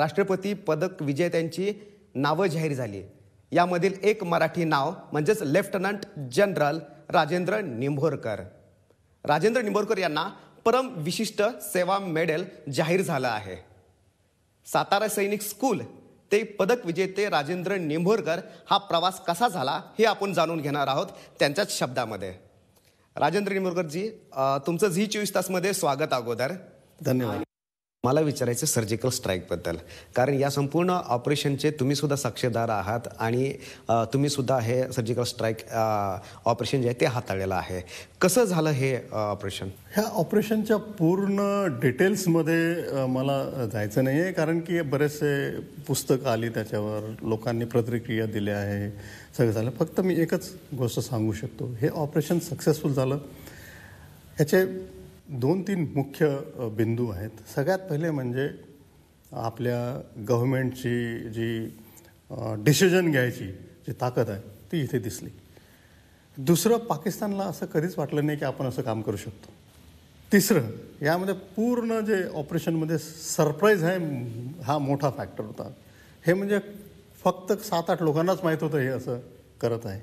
राष्ट्रपती पदक विजेत्यांची नावं जाहीर झाली यामधील एक मराठी नाव म्हणजेच लेफ्टनंट जनरल राजेंद्र निंभोरकर राजेंद्र निंभोरकर यांना परम विशिष्ट सेवा मेडल जाहीर झालं आहे सातारा सैनिक स्कूल ते पदक विजेते राजेंद्र निंभोरकर हा प्रवास कसा झाला हे आपण जाणून घेणार आहोत त्यांच्याच शब्दामध्ये राजेंद्र निंभोरकरजी तुमचं झी चोवीस तासमध्ये स्वागत अगोदर धन्यवाद मला विचारायचं सर्जिकल स्ट्राईकबद्दल कारण या संपूर्ण ऑपरेशनचे तुम्ही सुद्धा साक्षीदार आहात आणि तुम्ही सुद्धा हे सर्जिकल स्ट्राईक ऑपरेशन जे आहे ते हाताळलेलं आहे कसं झालं हे ऑपरेशन ह्या ऑपरेशनच्या पूर्ण डिटेल्समध्ये मला जायचं नाही आहे कारण की बरेचसे पुस्तकं आली त्याच्यावर लोकांनी प्रतिक्रिया दिल्या आहे सगळं झालं फक्त मी एकच गोष्ट सांगू शकतो हे ऑपरेशन सक्सेसफुल झालं याचे दोन तीन मुख्य बिंदू आहेत सगळ्यात पहिले म्हणजे आपल्या गव्हर्मेंटची जी डिसिजन घ्यायची जी ताकद आहे ती इथे दिसली दुसरं पाकिस्तानला असं कधीच वाटलं नाही की आपण असं काम करू शकतो तिसरं यामध्ये पूर्ण जे ऑपरेशनमध्ये सरप्राईज आहे हा मोठा फॅक्टर होता हे म्हणजे फक्त सात आठ लोकांनाच माहीत होतं हे असं करत आहे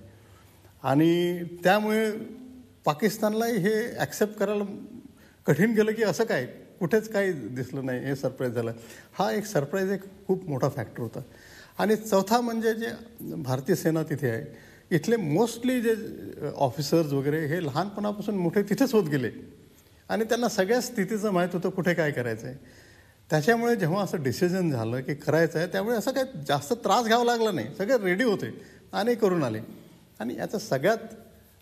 आणि त्यामुळे पाकिस्तानलाही हे ॲक्सेप्ट करायला कठीण गेलं की असं काय कुठेच काय दिसलं नाही हे सरप्राईज झालं हा एक सरप्राईज एक खूप मोठा फॅक्टर होता आणि चौथा म्हणजे जे भारतीय सेना तिथे आहे इथले मोस्टली जे ऑफिसर्स वगैरे हे लहानपणापासून मोठे तिथेच होत गेले आणि त्यांना सगळ्या स्थितीचं माहीत होतं कुठे काय करायचं आहे त्याच्यामुळे जेव्हा असं डिसिजन झालं की करायचं आहे त्यामुळे असं काही जास्त त्रास घ्यावा लागला नाही सगळे रेडी होते आणि करून आले आणि याचा सगळ्यात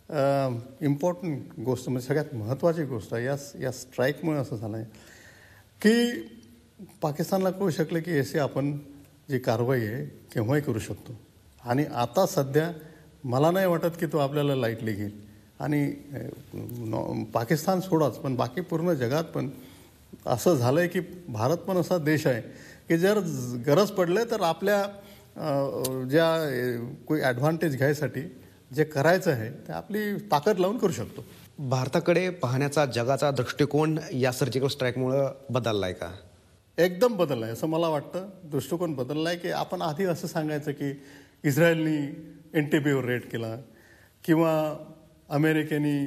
इम्पॉर्टंट गोष्ट म्हणजे सगळ्यात महत्त्वाची गोष्ट आहे या या स्ट्राईकमुळे असं झालं आहे की पाकिस्तानला कळू शकलं की अशी आपण जी कारवाई आहे केव्हाही करू शकतो आणि आता सध्या मला नाही वाटत की तो आपल्याला लाईटली घेईल आणि पाकिस्तान सोडाच पण बाकी पूर्ण जगात पण असं झालं आहे की भारत पण असा देश आहे की जर गरज पडलं तर आपल्या ज्या कोई ॲडव्हान्टेज घ्यायसाठी जे करायचं आहे ते आपली ताकद लावून करू शकतो भारताकडे पाहण्याचा जगाचा दृष्टिकोन या सर्जिकल स्ट्राईकमुळं बदलला आहे का एकदम बदलला आहे असं मला वाटतं दृष्टिकोन बदलला आहे की आपण आधी असं सांगायचं की इस्रायलनी एन टी रेट केला किंवा अमेरिकेनी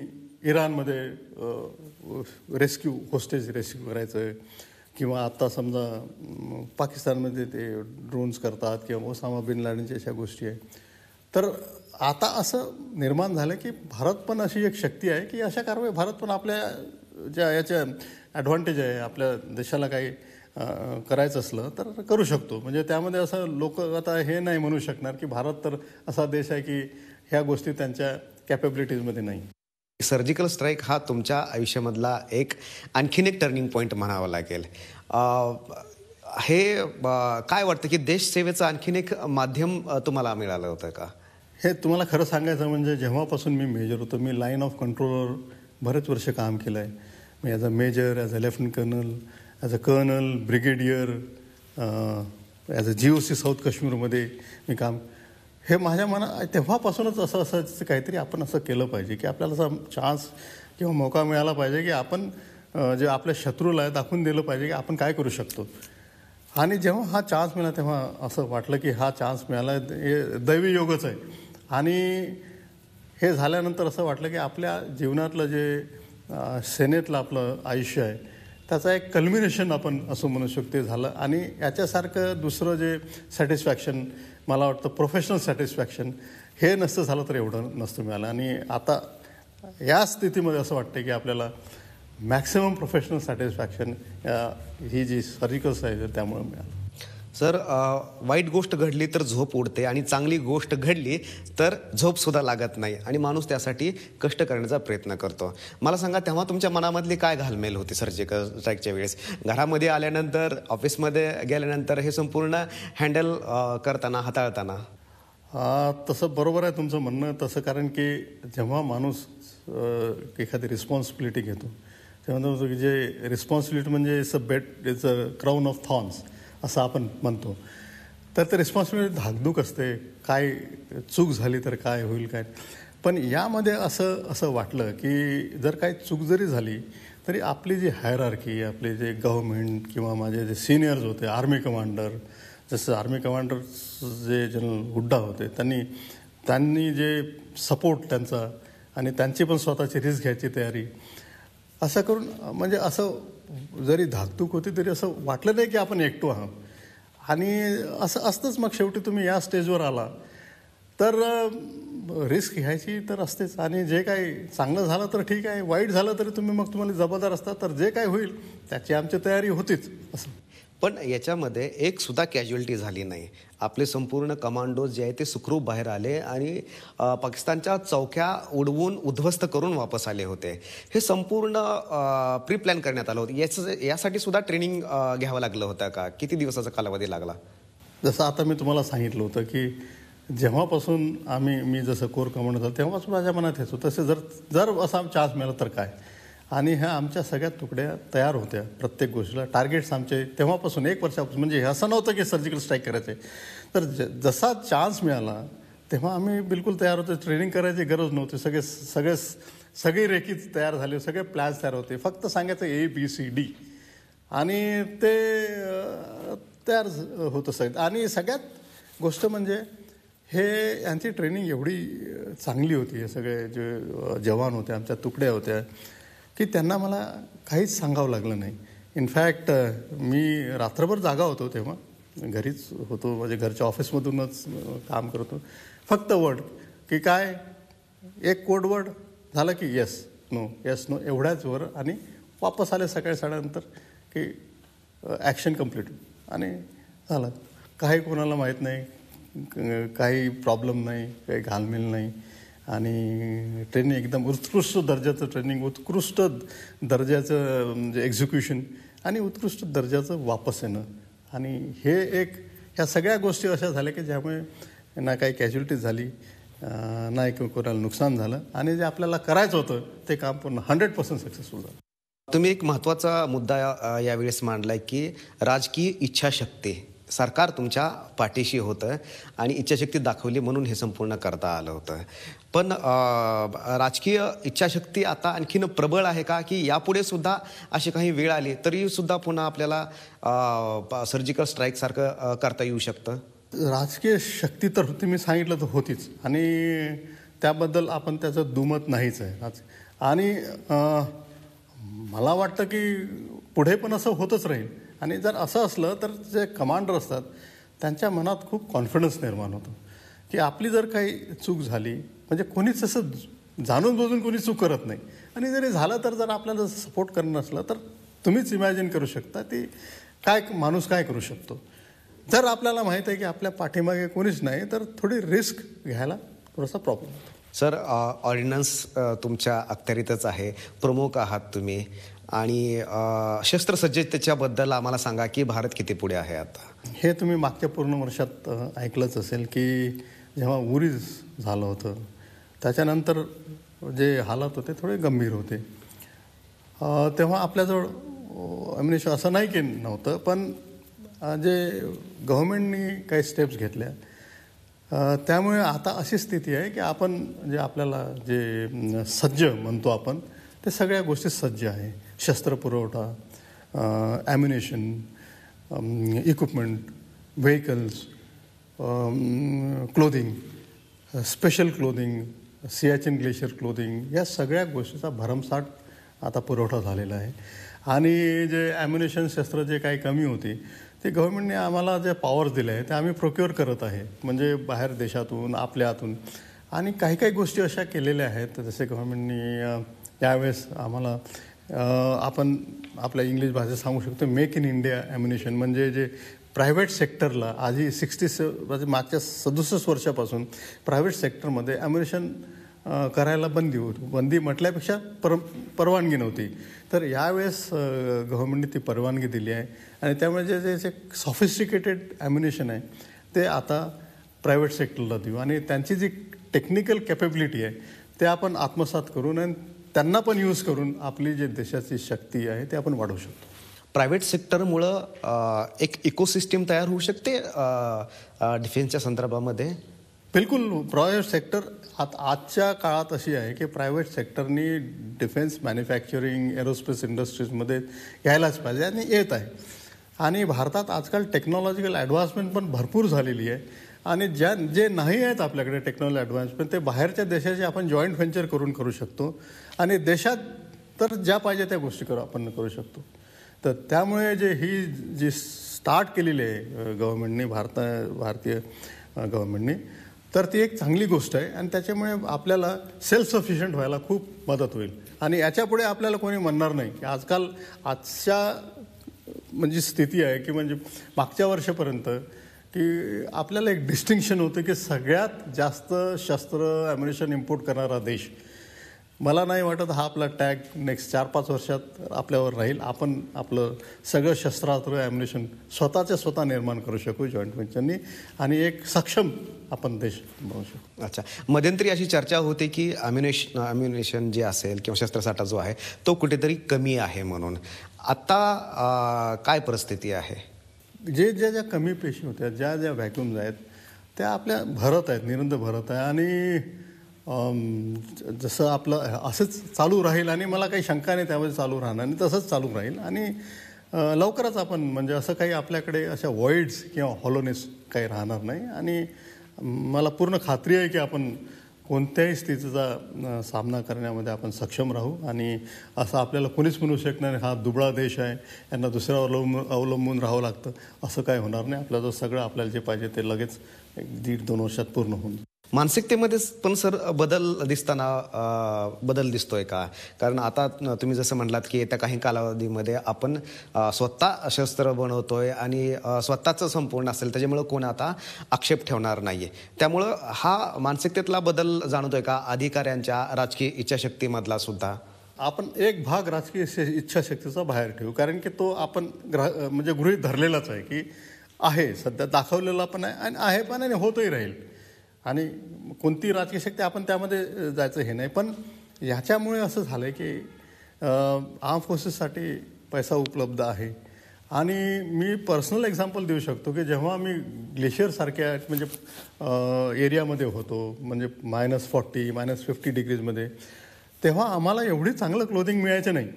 इराणमध्ये रेस्क्यू होस्टेज रेस्क्यू करायचं किंवा आत्ता समजा पाकिस्तानमध्ये ते ड्रोन्स करतात किंवा ओसामा बिन लाडनच्या अशा गोष्टी आहेत तर आता असं निर्माण झालं की भारत पण अशी एक शक्ती आहे की अशा कारवाई भारत पण आपल्या ज्या याच्या ॲडव्हान्टेज आहे आपल्या देशाला काही करायचं असलं तर करू शकतो म्हणजे त्यामध्ये असं लोक आता हे नाही म्हणू शकणार की भारत तर असा देश आहे की ह्या गोष्टी त्यांच्या कॅपेबिलिटीजमध्ये नाही सर्जिकल स्ट्राईक हा तुमच्या आयुष्यामधला एक आणखीन एक टर्निंग पॉईंट म्हणावा लागेल हे काय वाटतं की देशसेवेचं आणखीन एक माध्यम तुम्हाला मिळालं होतं का हे तुम्हाला खरं सांगायचं म्हणजे जेव्हापासून मी मेजर होतो मी लाईन ऑफ कंट्रोलवर बरेच वर्ष काम केलं आहे मी as a major as a lieutenant colonel as a colonel brigadier as a G O C south काश्मीरमध्ये मी काम हे माझ्या मना तेव्हापासूनच असं असायचं काहीतरी आपण असं केलं पाहिजे की आपल्याला असा चान्स किंवा मौका मिळाला पाहिजे की आपण जे आपल्या शत्रूला आहे दाखवून दिलं पाहिजे की आपण काय करू शकतो आणि जेव्हा हा चान्स मिळाला तेव्हा असं वाटलं की हा चान्स मिळाला हे दैवी योगच आहे आणि हे झाल्यानंतर असं वाटलं की आपल्या जीवनातलं जे सेनेतलं आपलं आयुष्य आहे त्याचा एक कल्मिनेशन आपण असं म्हणू शकतो झालं आणि याच्यासारखं दुसरं जे सॅटिस्फॅक्शन मला वाटतं प्रोफेशनल सॅटिस्फॅक्शन हे नसतं झालं तर एवढं नसतं मिळालं आणि आता या स्थितीमध्ये असं वाटतं की आपल्याला मॅक्सिमम प्रोफेशनल सॅटिस्फॅक्शन ही जी सर्जिकल्स आहे त्यामुळे मिळालं सर वाईट गोष्ट घडली तर झोप उडते आणि चांगली गोष्ट घडली तर झोपसुद्धा लागत नाही आणि माणूस त्यासाठी कष्ट करण्याचा प्रयत्न करतो मला सांगा तेव्हा तुमच्या मनामधली काय घालमेल होती सर्जिकल स्ट्राईकच्या वेळेस घरामध्ये आल्यानंतर ऑफिसमध्ये गेल्यानंतर हे संपूर्ण हँडल करताना हाताळताना तसं बरोबर आहे तुमचं म्हणणं तसं कारण की जेव्हा माणूस एखादी रिस्पॉन्सिबिलिटी घेतो तेव्हा जे रिस्पॉन्सिबिलिटी म्हणजे it's a bet it's a crown of thorns असं आपण म्हणतो तर ते रिस्पॉन्सिबिलिटी धाकधूक असते काय चूक झाली तर काय होईल काय पण यामध्ये असं असं वाटलं की जर काही चूक जरी झाली तरी आपली जी हायरार्की आपले जे गव्हर्मेंट किंवा माझे जे सिनियर्स होते आर्मी कमांडर जसं आर्मी कमांडर जे जनरल हुड्डा होते त्यांनी त्यांनी जे सपोर्ट त्यांचा आणि त्यांची पण स्वतःची रिस्क घ्यायची तयारी असं करून म्हणजे असं जरी धाकधूक होती तरी असं वाटलं नाही की आपण एकटो आहात आणि असं असतंच मग शेवटी तुम्ही या स्टेजवर आला तर रिस्क घ्यायची तर असतेच आणि जे काही चांगलं झालं तर ठीक आहे वाईट झालं तरी तुम्ही मग तुम्हाला जबाबदार असता तर जे काय होईल त्याची आमची तयारी होतीच असं पण याच्यामध्ये एक सुद्धा कॅज्युअल्टी झाली नाही आपले संपूर्ण कमांडोज जे आहे ते सुखरूप बाहेर आले आणि पाकिस्तानच्या चौक्या उडवून उद्ध्वस्त करून वापस आले होते हे संपूर्ण प्री प्लॅन करण्यात आलं होतं याचं यासाठी सुद्धा ट्रेनिंग घ्यावं लागलं होतं का किती दिवसाचा कालावधी लागला जसं आता मी तुम्हाला सांगितलं होतं की जेव्हापासून आम्ही मी जसं कोर कमांड झालो तेव्हापासून माझ्या मनात येतो तसे जर जर असा चान्स मिळाला तर काय आणि ह्या आमच्या सगळ्या तुकड्या तयार होत्या प्रत्येक गोष्टीला टार्गेट्स आमचे तेव्हापासून एक वर्षापासून म्हणजे असं नव्हतं की सर्जिकल स्ट्राईक करायचे तर ज जसा चान्स मिळाला तेव्हा आम्ही बिलकुल तयार होतो ट्रेनिंग करायची गरज नव्हती सगळे सगळे सगळी रेखी तयार झाले सगळे प्लॅन्स तयार होते फक्त सांगायचं ए बी सी डी आणि ते तयार होतं सगळं आणि सगळ्यात गोष्ट म्हणजे हे यांची ट्रेनिंग एवढी चांगली होती हे सगळे जे जवान होते आमच्या तुकड्या होत्या की त्यांना मला काहीच सांगावं लागलं नाही इनफॅक्ट मी रात्रभर जागा होतो तेव्हा घरीच होतो म्हणजे घरच्या ऑफिसमधूनच काम करतो फक्त वर्ड की काय एक कोड वर्ड झालं की येस नो येस नो एवढ्याच वर आणि वापस आले सकाळी साड्यानंतर की ॲक्शन कम्प्लीट आणि झालं काही कोणाला माहीत नाही काही प्रॉब्लेम नाही काही घालमेल नाही आणि ट्रेनिंग एकदम उत्कृष्ट दर्जाचं ट्रेनिंग उत्कृष्ट दर्जाचं म्हणजे एक्झिक्युशन आणि उत्कृष्ट दर्जाचं वापस येणं आणि हे एक ह्या सगळ्या गोष्टी अशा झाल्या की ज्यामुळे ना काही कॅज्युलिटी झाली नाही कोणाला नुकसान झालं आणि जे आपल्याला करायचं होतं ते काम पूर्ण हंड्रेड पर्सेंट सक्सेसफुल झालं तुम्ही एक महत्त्वाचा मुद्दा यावेळेस मांडला की राजकीय इच्छाशक्ती सरकार तुमच्या पाठीशी होतं आणि इच्छाशक्ती दाखवली म्हणून हे संपूर्ण करता आलं होतं पण राजकीय इच्छाशक्ती आता आणखीन प्रबळ आहे का की यापुढे सुद्धा अशी काही वेळ आली तरी सुद्धा पुन्हा आपल्याला सर्जिकल स्ट्राईकसारखं करता येऊ शकतं राजकीय शक्ती तर होती मी सांगितलं तर होतीच आणि त्याबद्दल आपण त्याचं दुमत नाहीच आहे आणि मला वाटतं की पुढे पण असं होतच राहील आणि जर असं असलं तर जे कमांडर असतात त्यांच्या मनात खूप कॉन्फिडन्स निर्माण होतो की आपली जर काही चूक झाली म्हणजे कोणीच असं जाणून बोजून कोणी चूक करत नाही आणि जरी झालं तर जर आपल्याला सपोर्ट करणं असलं तर तुम्हीच इमॅजिन करू शकता ती काय माणूस काय करू शकतो जर आपल्याला माहीत आहे की आपल्या पाठीमागे कोणीच नाही तर थोडी रिस्क घ्यायला थोडासा प्रॉब्लेम सर ऑर्डिनन्स तुमच्या अखत्यारीतच आहे प्रमुख आहात तुम्ही आणि शस्त्रसज्ज त्याच्याबद्दल आम्हाला सांगा की भारत किती पुढे आहे आता हे तुम्ही मागच्या पूर्ण वर्षात ऐकलंच असेल की जेव्हा उरीज झालं होतं त्याच्यानंतर जे हालात होते थोडे गंभीर होते तेव्हा आपल्याजवळ अमिनेश असं नाही की नव्हतं पण जे गव्हर्मेंटनी काही स्टेप्स घेतल्या त्यामुळे आता अशी स्थिती आहे की आपण जे आपल्याला जे सज्ज म्हणतो आपण ते सगळ्या गोष्टी सज्ज आहे शस्त्रपुरवठा ammunition equipment vehicles clothing special clothing Siachen glacier clothing या सगळ्या गोष्टीचा भरमसाठ आता पुरवठा झालेला आहे आणि जे ॲम्युनेशन शस्त्र जे काही कमी होती ते गव्हर्मेंटने आम्हाला जे पॉवर दिले आहे ते आम्ही प्रोक्युअर करत आहे म्हणजे बाहेर देशातून आपल्यातून आणि काही काही गोष्टी अशा केलेल्या आहेत जसे गव्हर्मेंटनी यावेळेस आम्हाला आपण आपल्या इंग्लिश भाषेत सांगू शकतो मेक इन इंडिया ॲम्युनेशन म्हणजे जे प्रायव्हेट सेक्टरला आधी सिक्स्टी म्हणजे मागच्या सदुसष्ट वर्षापासून प्रायव्हेट सेक्टरमध्ये ॲम्युनेशन करायला बंदी होती बंदी म्हटल्यापेक्षा पर परवानगी नव्हती तर यावेळेस गव्हर्नमेंटने ती परवानगी दिली आहे आणि त्यामुळे जे जे जे सॉफिस्टिकेटेड ॲम्युनेशन आहे ते आता प्रायव्हेट सेक्टरला देऊ आणि त्यांची जी टेक्निकल कॅपेबिलिटी आहे ते आपण आत्मसात करून आणि त्यांना पण यूज करून आपली जे देशाची शक्ती आहे ते आपण वाढवू शकतो प्रायव्हेट सेक्टरमुळं एक इकोसिस्टीम तयार होऊ शकते डिफेन्सच्या संदर्भामध्ये बिलकुल प्रायव्हेट सेक्टर आत आजच्या काळात अशी आहे की प्रायव्हेट सेक्टरनी डिफेन्स मॅन्युफॅक्चरिंग एरोस्पेस इंडस्ट्रीजमध्ये यायलाच पाहिजे आणि येत आहे आणि भारतात आजकाल टेक्नॉलॉजिकल ॲडव्हान्समेंट पण भरपूर झालेली आहे आणि ज्या जे नाही आहेत आपल्याकडे टेक्नॉलॉजी ॲडव्हान्समेंट ते बाहेरच्या देशाचे आपण जॉईंट व्हेंचर करून करू शकतो आणि देशात तर ज्या पाहिजे त्या गोष्टी करू आपण करू शकतो तर त्यामुळे जे ही जी स्टार्ट केलेली आहे गव्हर्मेंटने भारत भारतीय गव्हर्मेंटने तर ती एक चांगली गोष्ट आहे आणि त्याच्यामुळे आपल्याला सेल्फ सफिशियंट व्हायला खूप मदत होईल आणि याच्यापुढे आपल्याला कोणी म्हणणार नाही की आजकाल आजच्या म्हणजे स्थिती आहे की म्हणजे मागच्या वर्षापर्यंत की आपल्याला एक डिस्टिंक्शन होतं की सगळ्यात जास्त शस्त्र ॲम्युनेशन इम्पोर्ट करणारा देश मला नाही वाटत हा आपला टॅग नेक्स्ट चार पाच वर्षात आपल्यावर राहील आपण आपलं सगळं शस्त्रास्त्र ॲम्युनेशन स्वतःच्या स्वतः निर्माण करू शकू जॉईंट व्हेंचरनी आणि एक सक्षम आपण देश बनवू शकू अच्छा मध्यंतरी अशी चर्चा होते की अम्युनेशन अम्युनेशन जे असेल किंवा शस्त्रसाठा जो आहे तो कुठेतरी कमी आहे म्हणून आत्ता काय परिस्थिती आहे जे ज्या ज्या कमी पेशी होत्या ज्या ज्या व्हॅक्युम्स आहेत त्या आपल्या भरत आहेत निरंतर भरत आहे आणि जसं आपलं असंच चालू राहील आणि मला काही शंका नाही त्यामध्ये चालू राहणार आणि तसंच चालू राहील आणि लवकरच आपण म्हणजे असं काही आपल्याकडे अशा वॉइड्स किंवा हॉलोनेस काही राहणार नाही आणि मला पूर्ण खात्री आहे की आपण कोणत्याही स्थितीचा सामना करण्यामध्ये आपण सक्षम राहू आणि असं आपल्याला कोणीच म्हणू शकणार हा दुबळा देश आहे यांना दुसऱ्यावर अवलंबून अवलंबून राहावं लागतं असं काय होणार नाही आपल्याला सगळं आपल्याला जे पाहिजे ते लगेच एक दीड दोन वर्षात पूर्ण होऊन मानसिकतेमध्ये पण सर बदल दिसताना बदल दिसतोय का कारण आता तुम्ही जसं म्हटलात की येत्या काही कालावधीमध्ये आपण स्वतः शस्त्र बनवतोय आणि स्वतःचं संपूर्ण असेल त्याच्यामुळं कोण आता आक्षेप ठेवणार नाहीये त्यामुळं हा मानसिकतेतला बदल जाणवतोय का अधिकाऱ्यांच्या राजकीय इच्छाशक्तीमधला सुद्धा आपण एक भाग राजकीय इच्छाशक्तीचा बाहेर ठेवू कारण की तो आपण ग्र म्हणजे गृहित धरलेलाच आहे की आहे सध्या दाखवलेला पण आहे आणि आहे पण आणि होतही राहील आणि कोणती राजकीय शक्ती आपण त्यामध्ये जायचं हे नाही पण ह्याच्यामुळे असं झालं आहे की आर्म फोर्सेससाठी पैसा उपलब्ध आहे आणि मी पर्सनल एक्झाम्पल देऊ शकतो की जेव्हा मी ग्लेशियरसारख्या म्हणजे एरियामध्ये होतो म्हणजे मायनस फॉर्टी मायनस फिफ्टी डिग्रीजमध्ये तेव्हा आम्हाला एवढी चांगलं क्लोदिंग मिळायचं नाही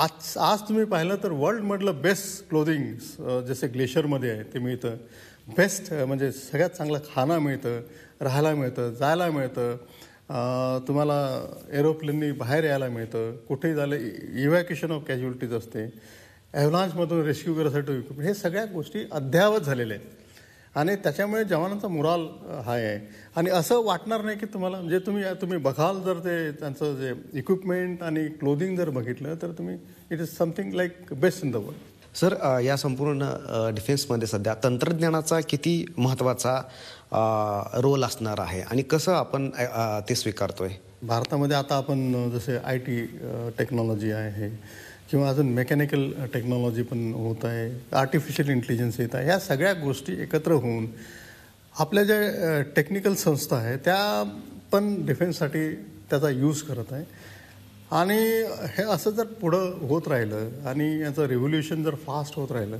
आज आज तुम्ही पाहिलं तर वर्ल्डमधलं बेस्ट क्लोदिंग जसे ग्लेशियरमध्ये आहे ते मिळतं बेस्ट म्हणजे सगळ्यात चांगलं खाणं मिळतं राहायला मिळतं जायला मिळतं तुम्हाला एरोप्लेननी बाहेर यायला मिळतं कुठेही झालं इव्हॅक्युएशन ऑफ कॅज्युअलिटीज असते ॲव्हलान्समधून रेस्क्यू करायसाठी इक्विपमेंट हे सगळ्या गोष्टी अद्ययावत झालेल्या आहेत आणि त्याच्यामुळे जवानांचा मुराल हाय आहे आणि असं वाटणार नाही की तुम्हाला म्हणजे तुम्ही तुम्ही बघाल जर ते त्यांचं जे इक्विपमेंट आणि क्लोदिंग जर बघितलं तर तुम्ही it is something like best in the world sir या संपूर्ण डिफेन्समध्ये सध्या तंत्रज्ञानाचा किती महत्त्वाचा रोल असणार आहे आणि कसं आपण ते स्वीकारतोय भारतामध्ये आता आपण जसे आय टी टेक्नॉलॉजी आहे किंवा अजून मेकॅनिकल टेक्नॉलॉजी पण होत आहे आर्टिफिशियल इंटेलिजन्स येत आहे ह्या सगळ्या गोष्टी एकत्र होऊन आपल्या ज्या टेक्निकल संस्था आहे त्या पण डिफेन्ससाठी त्याचा यूज करत आहे आणि हे असं जर पुढं होत राहिलं आणि याचं रेव्होल्युशन जर फास्ट होत राहिलं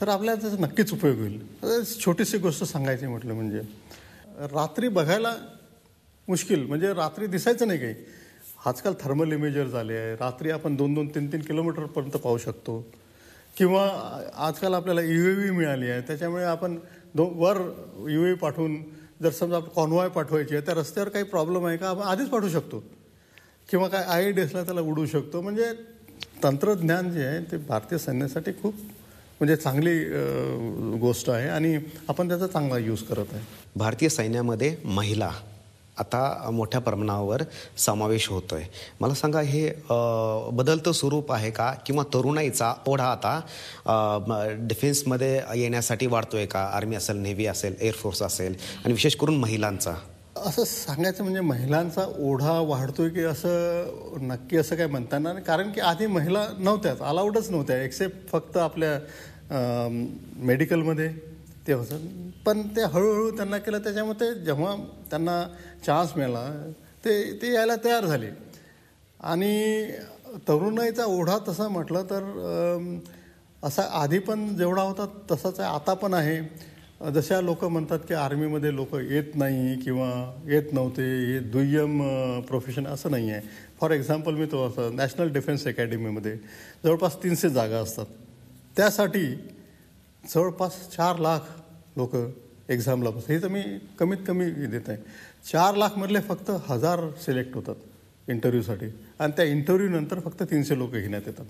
तर आपल्याला त्याचा नक्कीच उपयोग होईल छोटीशी गोष्ट सांगायची म्हटलं म्हणजे रात्री बघायला मुश्किल म्हणजे रात्री दिसायचं नाही काही आजकाल थर्मल इमेजर झाले आहे रात्री आपण दोन दोन तीन तीन किलोमीटरपर्यंत पाहू शकतो किंवा आजकाल आपल्याला यू ए व्ही मिळाली आहे त्याच्यामुळे आपण दो वर यू ए पाठवून जर समजा आपण कॉन्वॉय पाठवायची आहे त्या रस्त्यावर काही प्रॉब्लेम आहे का आपण आधीच पाठवू शकतो किंवा काय आय डी त्याला उडू शकतो म्हणजे तंत्रज्ञान जे आहे ते भारतीय सैन्यासाठी खूप म्हणजे चांगली गोष्ट आहे आणि आपण त्याचा चांगला यूज करत आहे भारतीय सैन्यामध्ये महिला आता मोठ्या प्रमाणावर समावेश होतो आहे मला सांगा हे बदलतं स्वरूप आहे का किंवा तरुणाईचा ओढा आता डिफेन्समध्ये येण्यासाठी वाढतो आहे का आर्मी असेल नेव्ही असेल एअरफोर्स असेल आणि विशेष करून महिलांचा असं सांगायचं म्हणजे महिलांचा ओढा वाढतोय की असं नक्की असं काय म्हणताना कारण की आधी महिला नव्हत्याच अलाउडच नव्हत्या एक्सेप्ट फक्त आपल्या मेडिकलमध्ये ते होतं पण ते हळूहळू त्यांना केलं त्याच्यामध्ये जेव्हा त्यांना चान्स मिळाला ते ते यायला तयार झाले आणि तरुणाईचा ओढा तसा म्हटलं तर असा आधी पण जेवढा होता तसाच आता पण आहे जशा लोक म्हणतात की आर्मीमध्ये लोक येत नाही किंवा येत नव्हते हे दुय्यम प्रोफेशन असं नाही आहे फॉर एक्झाम्पल मी तो असं नॅशनल डिफेन्स अकॅडमीमध्ये जवळपास तीनशे जागा असतात त्यासाठी जवळपास चार लाख लोक एक्झामला बसतात हे तर मी कमीत कमी देत आहे चार लाखमधले फक्त हजार सिलेक्ट होतात इंटरव्ह्यूसाठी आणि त्या इंटरव्ह्यूनंतर फक्त तीनशे लोक घेण्यात येतात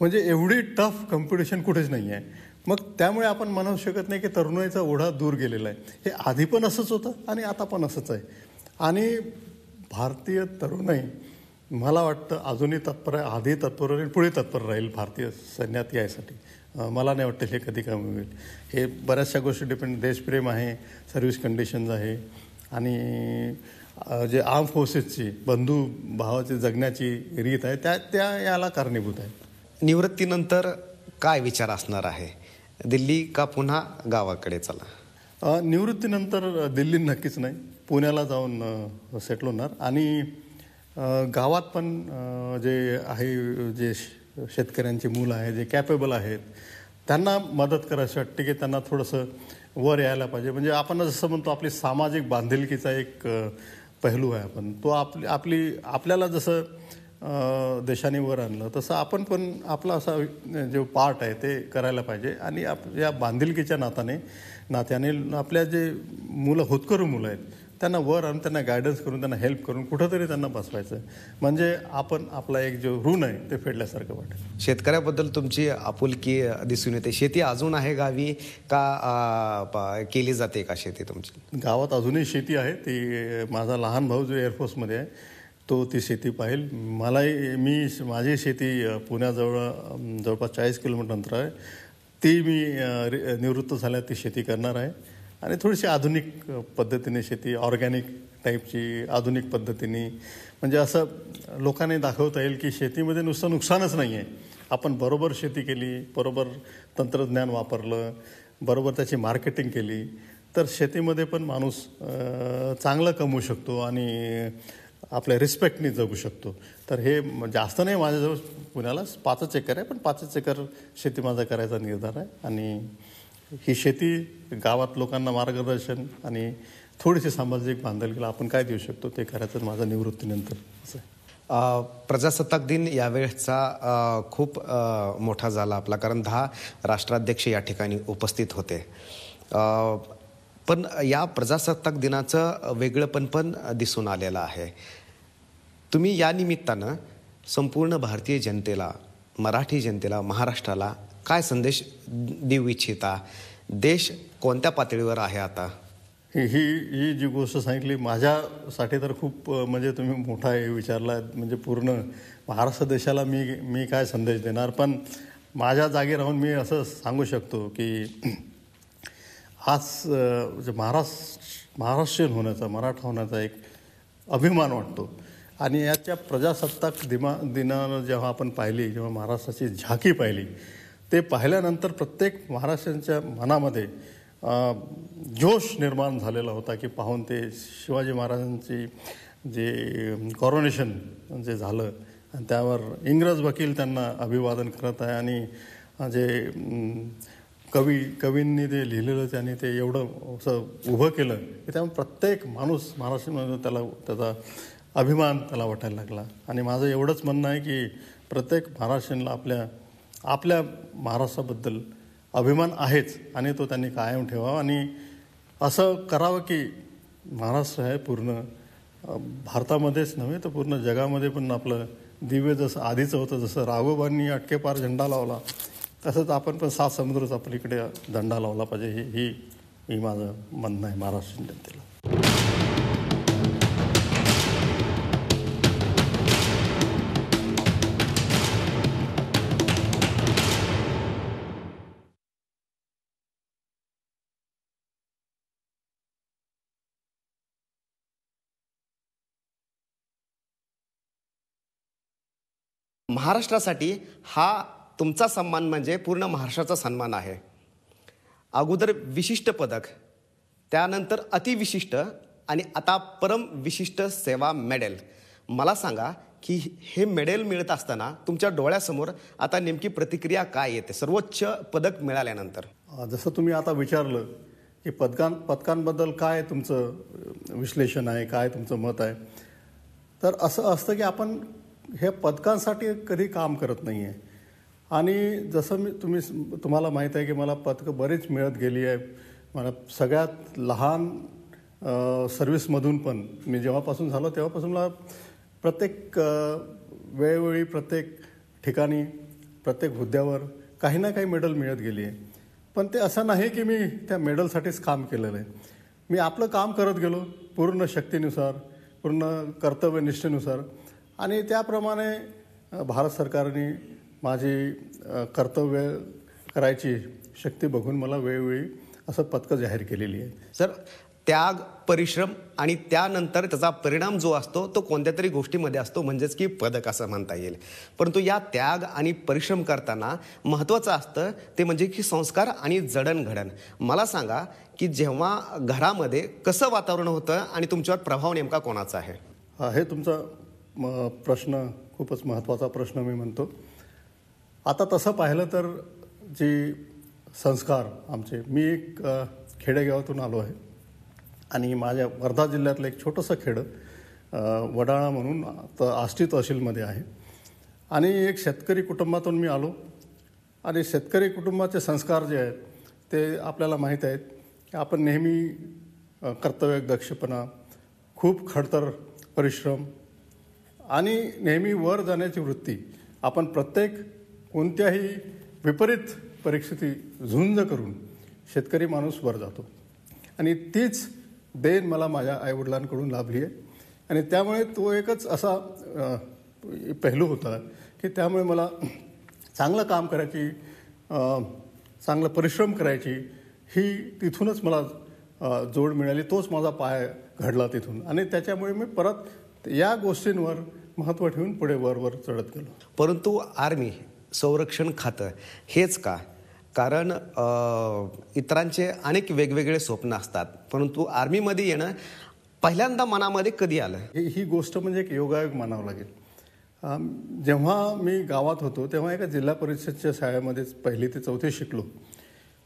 म्हणजे एवढी टफ कॉम्पिटिशन कुठेच नाही आहे मग त्यामुळे आपण म्हणू शकत नाही की तरुणाईचा ओढा दूर गेलेला आहे हे आधी पण असंच होतं आणि आता पण असंच आहे आणि भारतीय तरुणाई मला वाटतं अजूनही तत्पर आहे आधी तत्पर आणि पुढे तत्पर राहील भारतीय सैन्यात यायसाठी मला नाही वाटतं हे कधी कमी होईल हे बऱ्याचशा गोष्टी डिपेंड देशप्रेम आहे सर्व्हिस कंडिशन्स आहे आणि जे आर्म फोर्सेसची बंधू भावाची जगण्याची रीत आहे त्या त्या याला कारणीभूत आहे निवृत्तीनंतर काय विचार असणार आहे दिल्ली का पुन्हा गावाकडे चला निवृत्तीनंतर दिल्ली नक्कीच नाही पुण्याला जाऊन सेटल होणार आणि गावात पण जे आहे जे शेतकऱ्यांचे मुलं आहे जे कॅपेबल आहेत त्यांना मदत करायची वाटते की त्यांना थोडंसं वर यायला पाहिजे म्हणजे आपण जसं म्हणतो आपली सामाजिक बांधिलकीचा एक पहलू आहे आपण तो आपली आपली आपल्याला जसं देशाने वर आणलं तसं आपण पण आपला असा जो पार्ट आहे ते करायला पाहिजे आणि आप या बांधिलकीच्या नात्याने नात्याने आपल्या जे मुलं होतकरू मुलं आहेत त्यांना वर आणून त्यांना गायडन्स करून त्यांना हेल्प करून कुठंतरी त्यांना बसवायचं म्हणजे आपण आपला एक जो ऋण आहे ते फेडल्यासारखं वाटेल शेतकऱ्याबद्दल तुमची आपुलकी दिसून येते शेती अजून आहे गावी का केली जाते का शेती तुमची गावात अजूनही शेती आहे ती माझा लहान भाऊ जो एअरफोर्समध्ये आहे तो ती शेती पाहिल मलाही मी माझी शेती पुण्याजवळ जवळपास चाळीस किलोमीटर अंतर आहे ती मी निवृत्त झाल्या ती शेती करणार आहे आणि थोडीशी आधुनिक पद्धतीने शेती ऑर्गॅनिक टाईपची आधुनिक पद्धतीने म्हणजे असं लोकांनी दाखवता येईल की शेतीमध्ये नुसतं नुकसानच नाही आहे आपण बरोबर शेती केली बरोबर तंत्रज्ञान वापरलं बरोबर त्याची मार्केटिंग केली तर शेतीमध्ये पण माणूस चांगलं कमवू शकतो आणि आपल्या रिस्पेक्टनी जगू शकतो तर हे जास्त नाही माझ्याजवळ पुण्याला पाचच एकर आहे पण पाचच एकर शेती माझा करायचा निर्धार आहे आणि ही शेती गावात लोकांना मार्गदर्शन आणि थोडीशी सामाजिक बांधलकीला आपण काय देऊ शकतो ते करायचं माझा निवृत्तीनंतर असं प्रजासत्ताक दिन यावेळेसचा खूप मोठा झाला आपला कारण दहा राष्ट्राध्यक्ष या ठिकाणी उपस्थित होते पण या प्रजासत्ताक दिनाचं वेगळंपण पण दिसून आलेलं आहे तुम्ही या निमित्तानं संपूर्ण भारतीय जनतेला मराठी जनतेला महाराष्ट्राला काय संदेश देऊ इच्छिता देश कोणत्या पातळीवर आहे आता ही ही जी गोष्ट सांगितली माझ्यासाठी तर खूप म्हणजे तुम्ही मोठा हे विचारला म्हणजे पूर्ण महाराष्ट्र देशाला मी मी काय संदेश देणार पण माझ्या जागी राहून मी असं सांगू शकतो की हाच म्हणजे महाराष्ट्र महाराष्ट्रीयन होण्याचा मराठा होण्याचा एक अभिमान वाटतो आणि याच्या प्रजासत्ताक दिमा दिनानं जेव्हा आपण पाहिली जेव्हा महाराष्ट्राची झाकी पाहिली ते पाहिल्यानंतर प्रत्येक महाराष्ट्रांच्या मनामध्ये जोश निर्माण झालेला होता की पाहून ते शिवाजी महाराजांची जे कॉरोनेशन जे झालं आणि त्यावर इंग्रज वकील त्यांना अभिवादन करत आहे आणि जे कवी कवींनी ते लिहिलेलं त्याने ते एवढं असं उभं केलं की त्यामुळे प्रत्येक माणूस महाराष्ट्रामध्ये त्याला त्याचा अभिमान त्याला वाटायला लागला आणि माझं एवढंच म्हणणं आहे की प्रत्येक महाराष्ट्रीयनला आपल्या आपल्या महाराष्ट्राबद्दल अभिमान आहेच आणि तो त्यांनी कायम ठेवावा आणि असं करावं की महाराष्ट्र हे पूर्ण भारतामध्येच नव्हे तर पूर्ण जगामध्ये पण आपलं दिव्य जसं आधीचं होतं जसं राघोबांनी अटकेपार झेंडा लावला तसंच आपण पण सात समुद्रच आपण इकडे दंडा लावला पाहिजे हे ही मी माझं म्हणणं आहे महाराष्ट्र जनतेला महाराष्ट्रासाठी हा तुमचा सन्मान म्हणजे पूर्ण महाराष्ट्राचा सन्मान आहे अगोदर विशिष्ट पदक त्यानंतर अतिविशिष्ट आणि आता परम विशिष्ट सेवा मेडल मला सांगा की हे मेडल मिळत असताना तुमच्या डोळ्यासमोर आता नेमकी प्रतिक्रिया काय येते सर्वोच्च पदक मिळाल्यानंतर जसं तुम्ही आता विचारलं की पदकां पदकांबद्दल काय तुमचं विश्लेषण आहे काय तुमचं मत आहे तर असं असतं की आपण हे पदकांसाठी कधी काम करत नाही आहे आणि जसं मी तुम्ही तुम्हाला माहीत आहे की मला पथकं बरीच मिळत गेली आहे मला सगळ्यात लहान सर्व्हिसमधून पण मी जेव्हापासून झालो तेव्हापासून मला प्रत्येक वेळोवेळी प्रत्येक ठिकाणी प्रत्येक हुद्द्यावर काही ना काही मेडल मिळत गेली आहे पण ते असं नाही की मी त्या मेडलसाठीच काम केलेलं आहे मी आपलं काम करत गेलो पूर्ण शक्तीनुसार पूर्ण कर्तव्यनिष्ठेनुसार आणि त्याप्रमाणे भारत सरकारने माझी कर्तव्य करायची शक्ती बघून मला वेळोवेळी असं पथकं जाहीर केलेली आहे सर त्याग परिश्रम आणि त्यानंतर त्याचा परिणाम जो असतो तो कोणत्या तरी गोष्टीमध्ये असतो म्हणजेच की पदक असं म्हणता येईल परंतु या त्याग आणि परिश्रम करताना महत्त्वाचं असतं ते म्हणजे की संस्कार आणि जडणघडण मला सांगा की जेव्हा घरामध्ये कसं वातावरण होतं आणि तुमच्यावर प्रभाव नेमका कोणाचा आहे हे तुमचा प्रश्न खूपच महत्त्वाचा प्रश्न मी म्हणतो आता तसं पाहिलं तर जे संस्कार आमचे मी एक खेडेगावातून आलो आहे आणि माझ्या वर्धा जिल्ह्यातलं एक छोटंसं खेडं वडाळा म्हणून त आष्टी तहसीलमध्ये आहे आणि एक शेतकरी कुटुंबातून मी आलो आणि शेतकरी कुटुंबाचे संस्कार जे आहेत ते आपल्याला माहीत आहेत की आपण नेहमी कर्तव्य दक्षपणा खूप खडतर परिश्रम आणि नेहमी वर जाण्याची वृत्ती आपण प्रत्येक कोणत्याही विपरीत परिस्थिती झुंज करून शेतकरी माणूस वर जातो आणि तीच देण मला माझ्या आईवडिलांकडून लाभली आहे आणि त्यामुळे तो एकच असा पहलू होता की त्यामुळे मला चांगलं काम करायची चांगलं परिश्रम करायची ही तिथूनच मला जोड मिळाली तोच माझा पाय घडला तिथून आणि त्याच्यामुळे मी परत या गोष्टींवर महत्त्व ठेवून पुढे वरवर चढत गेलो परंतु आर्मी संरक्षण खातं हेच का कारण इतरांचे अनेक वेगवेगळे स्वप्न असतात परंतु आर्मीमध्ये येणं पहिल्यांदा मनामध्ये कधी आलं ही गोष्ट म्हणजे एक योगायोग मानावं लागेल जेव्हा मी गावात होतो तेव्हा एका जिल्हा परिषदच्या शाळेमध्ये पहिली ते चौथी शिकलो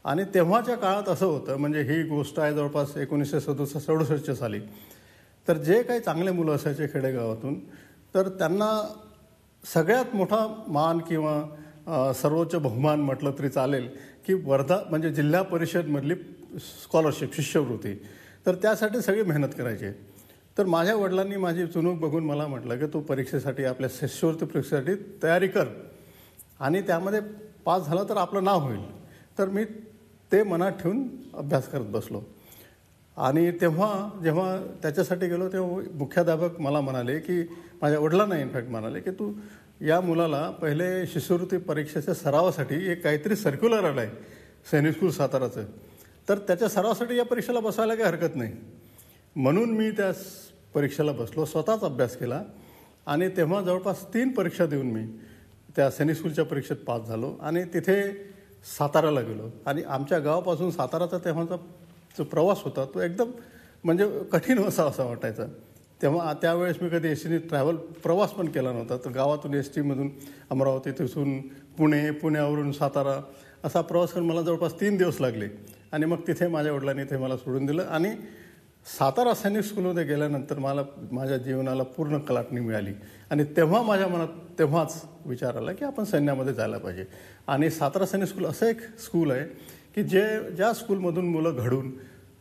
आणि तेव्हाच्या काळात असं होतं म्हणजे ही गोष्ट आहे जवळपास एकोणीसशे सदुस सदुसष्टच्या साली तर जे काही चांगले मुलं असायचे खेडेगावातून तर त्यांना सगळ्यात मोठा मान किंवा सर्वोच्च बहुमान म्हटलं तरी चालेल की वर्धा म्हणजे जिल्हा परिषदमधली स्कॉलरशिप शिष्यवृत्ती तर त्यासाठी सगळी मेहनत करायची तर माझ्या वडिलांनी माझी चुनूक बघून मला म्हटलं की तू परीक्षेसाठी आपल्या शिष्यवृत्ती परीक्षेसाठी तयारी कर आणि त्यामध्ये पास झाला तर आपलं नाव होईल तर मी ते मनात ठेवून अभ्यास करत बसलो आणि तेव्हा जेव्हा त्याच्यासाठी गेलो तेव्हा मुख्याध्यापक मला म्हणाले की माझ्या वडिलांना इनफॅक्ट म्हणाले की तू या मुलाला पहिले शिष्यवृत्ती परीक्षेच्या सरावासाठी एक काहीतरी सर्क्युलर आलं आहे सैनिक स्कूल साताराचं तर त्याच्या सरावासाठी या परीक्षेला बसायला काही हरकत नाही म्हणून मी त्या परीक्षेला बसलो स्वतःच अभ्यास केला आणि तेव्हा जवळपास तीन परीक्षा देऊन मी त्या सैनिक स्कूलच्या परीक्षेत पास झालो आणि तिथे साताराला गेलो आणि आमच्या गावापासून साताराचा तेव्हाचा जो प्रवास होता तो एकदम म्हणजे कठीण असा असा वाटायचा तेव्हा त्यावेळेस मी कधी एस टीने ट्रॅव्हल प्रवास पण केला नव्हता तर गावातून एस टीमधून अमरावती तिथून पुणे पुण्यावरून सातारा असा प्रवास करून मला जवळपास तीन दिवस लागले आणि मग तिथे माझ्या वडिलांनी ते मला सोडून दिलं आणि सातारा सैनिक स्कूलमध्ये गेल्यानंतर मला माझ्या जीवनाला पूर्ण कलाटणी मिळाली आणि तेव्हा माझ्या मनात तेव्हाच विचार आला की आपण सैन्यामध्ये जायला पाहिजे आणि सातारा सैनिक स्कूल असं एक स्कूल आहे की जे ज्या स्कूलमधून मुलं घडून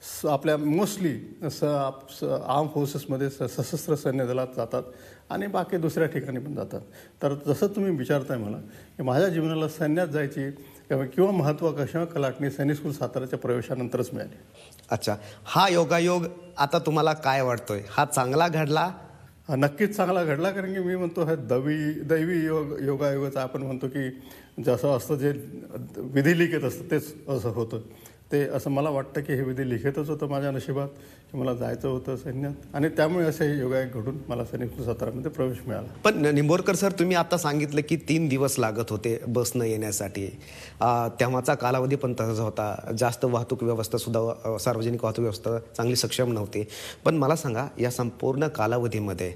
स आपल्या मोस्टली स आर्म फोर्सेसमध्ये स सशस्त्र सैन्य दलात जातात आणि बाकी दुसऱ्या ठिकाणी पण जातात तर जसं तुम्ही विचारताय मला की माझ्या जीवनाला सैन्यात जायची किंवा महत्त्व कशा कलाटणी सैनिक स्कूल साताराच्या प्रवेशानंतरच मिळाली अच्छा हा योगायोग आता तुम्हाला काय वाटतोय हा चांगला घडला नक्कीच चांगला घडला कारण की मी म्हणतो हे दवी दैवी योग योगायोगाचा आपण म्हणतो की जसं असतं जे लिखित असतं तेच असं होतं ते असं मला वाटतं की हे विधी लिखितच होतं माझ्या नशिबात की मला जायचं होतं सैन्यात आणि त्यामुळे असे योगाय घडून मला सैनिक सातारामध्ये प्रवेश मिळाला पण निंबोरकर सर तुम्ही आता सांगितलं की तीन दिवस लागत होते बसनं येण्यासाठी तेव्हाचा कालावधी पण तसाच होता जास्त वाहतूक व्यवस्था सुद्धा सार्वजनिक वाहतूक व्यवस्था चांगली सक्षम नव्हती पण मला सांगा या संपूर्ण कालावधीमध्ये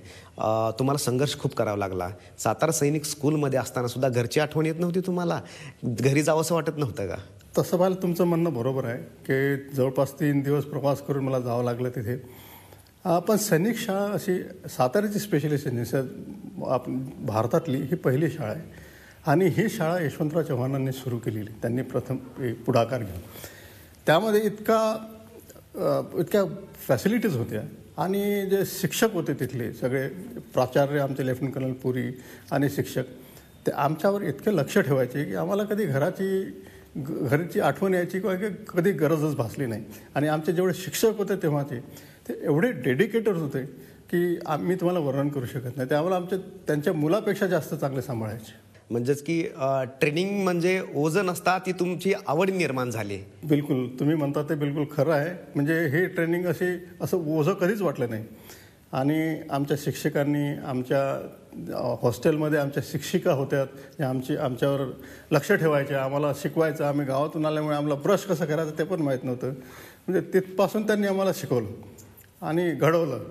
तुम्हाला संघर्ष खूप करावा लागला सातारा सैनिक स्कूलमध्ये असताना सुद्धा घरची आठवण येत नव्हती तुम्हाला घरी जावं असं वाटत नव्हतं का तसं पाहिलं तुमचं म्हणणं बरोबर आहे की जवळपास तीन दिवस प्रवास करून मला जावं लागलं तिथे पण सैनिक शाळा अशी साताऱ्याची स्पेशलिस्ट निसर्ग आप भारतातली ही पहिली शाळा आहे आणि ही शाळा यशवंतराव चव्हाणांनी सुरू केलेली त्यांनी प्रथम पुढाकार घेऊन त्यामध्ये इतका इतक्या फॅसिलिटीज होत्या आणि जे शिक्षक होते तिथले सगळे प्राचार्य आमचे लेफ्टनंट कर्नल पुरी आणि शिक्षक ते आमच्यावर इतके लक्ष ठेवायचे की आम्हाला कधी घराची घरची आठवण यायची किंवा कधी गरजच भासली नाही आणि आमचे जेवढे शिक्षक होते तेव्हा ते एवढे डेडिकेटर्स होते की आम्ही तुम्हाला वर्णन करू शकत नाही त्यामुळे आमच्या त्यांच्या मुलापेक्षा जास्त चांगले सांभाळायचे म्हणजेच की ट्रेनिंग म्हणजे ओझ नसता ती तुमची आवड निर्माण झाली बिलकुल तुम्ही म्हणता ते बिलकुल खरं आहे म्हणजे हे ट्रेनिंग असे असं ओझं कधीच वाटलं नाही आणि आमच्या शिक्षकांनी आमच्या हॉस्टेलमध्ये आमच्या शिक्षिका होत्या त्या आमची आमच्यावर लक्ष ठेवायच्या आम्हाला शिकवायचं आम्ही गावातून आल्यामुळे आम्हाला ब्रश कसं करायचं ते पण माहीत नव्हतं म्हणजे तिथपासून त्यांनी आम्हाला शिकवलं आणि घडवलं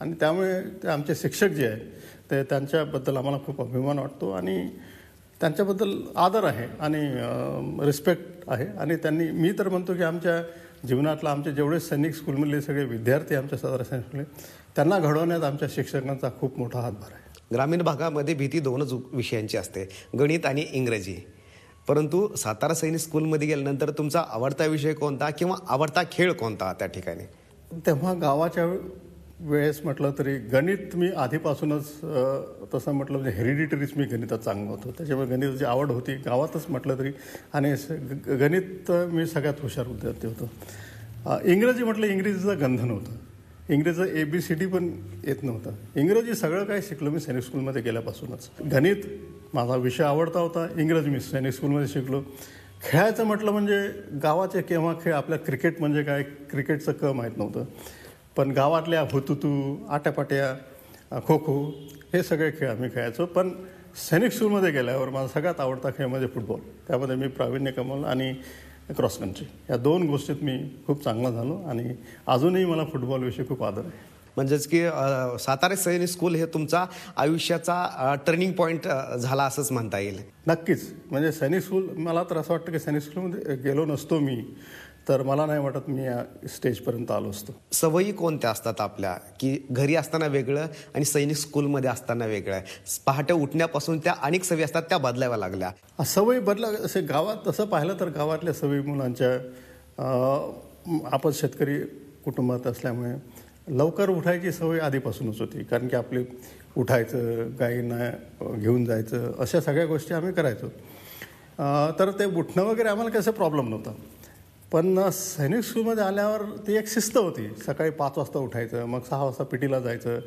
आणि त्यामुळे ते आमचे शिक्षक जे आहेत ते त्यांच्याबद्दल आम्हाला खूप अभिमान वाटतो आणि त्यांच्याबद्दल आदर आहे आणि रिस्पेक्ट आहे आणि त्यांनी मी तर म्हणतो की आमच्या जीवनातला आमचे जेवढे सैनिक स्कूलमधले सगळे विद्यार्थी आमच्या सदर सैनिक त्यांना घडवण्यात आमच्या शिक्षकांचा खूप मोठा हातभार आहे ग्रामीण भागामध्ये भीती दोनच विषयांची असते गणित आणि इंग्रजी परंतु सातारा सैनिक स्कूलमध्ये गेल्यानंतर तुमचा आवडता विषय कोणता किंवा आवडता खेळ कोणता त्या ठिकाणी तेव्हा गावाच्या वेळेस म्हटलं तरी गणित मी आधीपासूनच तसं म्हटलं म्हणजे हेरिडिटरीच मी गणितात चांगलं होतो त्याच्यामुळे गणिताची आवड होती गावातच म्हटलं तरी आणि गणित मी सगळ्यात हुशार विद्यार्थी होतो इंग्रजी म्हटलं इंग्रजीचं गंधन होतं इंग्रजचं ए बी सी डी पण येत नव्हतं इंग्रजी सगळं काय शिकलो मी सैनिक स्कूलमध्ये गेल्यापासूनच गणित माझा विषय आवडता होता इंग्रजी मी सैनिक स्कूलमध्ये शिकलो खेळायचं म्हटलं म्हणजे गावाचे केव्हा खेळ आपल्या क्रिकेट म्हणजे काय क्रिकेटचं क माहीत नव्हतं पण गावातल्या हुतुतू आट्यापाट्या खो खो हे सगळे खेळ आम्ही खेळायचो पण सैनिक स्कूलमध्ये गेल्यावर माझा सगळ्यात आवडता खेळ म्हणजे फुटबॉल त्यामध्ये मी प्रावीण्य कमल आणि क्रॉस कंट्री या दोन गोष्टीत मी खूप चांगला झालो आणि अजूनही मला फुटबॉलविषयी खूप आदर आहे म्हणजेच की सातारे सैनिक स्कूल हे तुमचा आयुष्याचा टर्निंग पॉईंट झाला असंच म्हणता येईल नक्कीच म्हणजे सैनिक स्कूल मला तर असं वाटतं की सैनिक स्कूलमध्ये गेलो नसतो मी तर मला नाही वाटत मी या स्टेजपर्यंत आलो असतो सवयी कोणत्या असतात आपल्या की घरी असताना वेगळं आणि सैनिक स्कूलमध्ये असताना वेगळं आहे पहाटे उठण्यापासून त्या अनेक सवयी असतात त्या बदलाव्या लागल्या सवयी बदला असे गावात तसं पाहिलं तर गावातल्या सवयी मुलांच्या आपण शेतकरी कुटुंबात असल्यामुळे लवकर उठायची सवय आधीपासूनच होती कारण की आपली उठायचं गाईंना घेऊन जायचं अशा सगळ्या गोष्टी आम्ही करायचो तर ते उठणं वगैरे आम्हाला कसं प्रॉब्लेम नव्हता पण सैनिक स्कूलमध्ये आल्यावर ती एक शिस्त होती सकाळी पाच वाजता उठायचं मग सहा वाजता पिटीला जायचं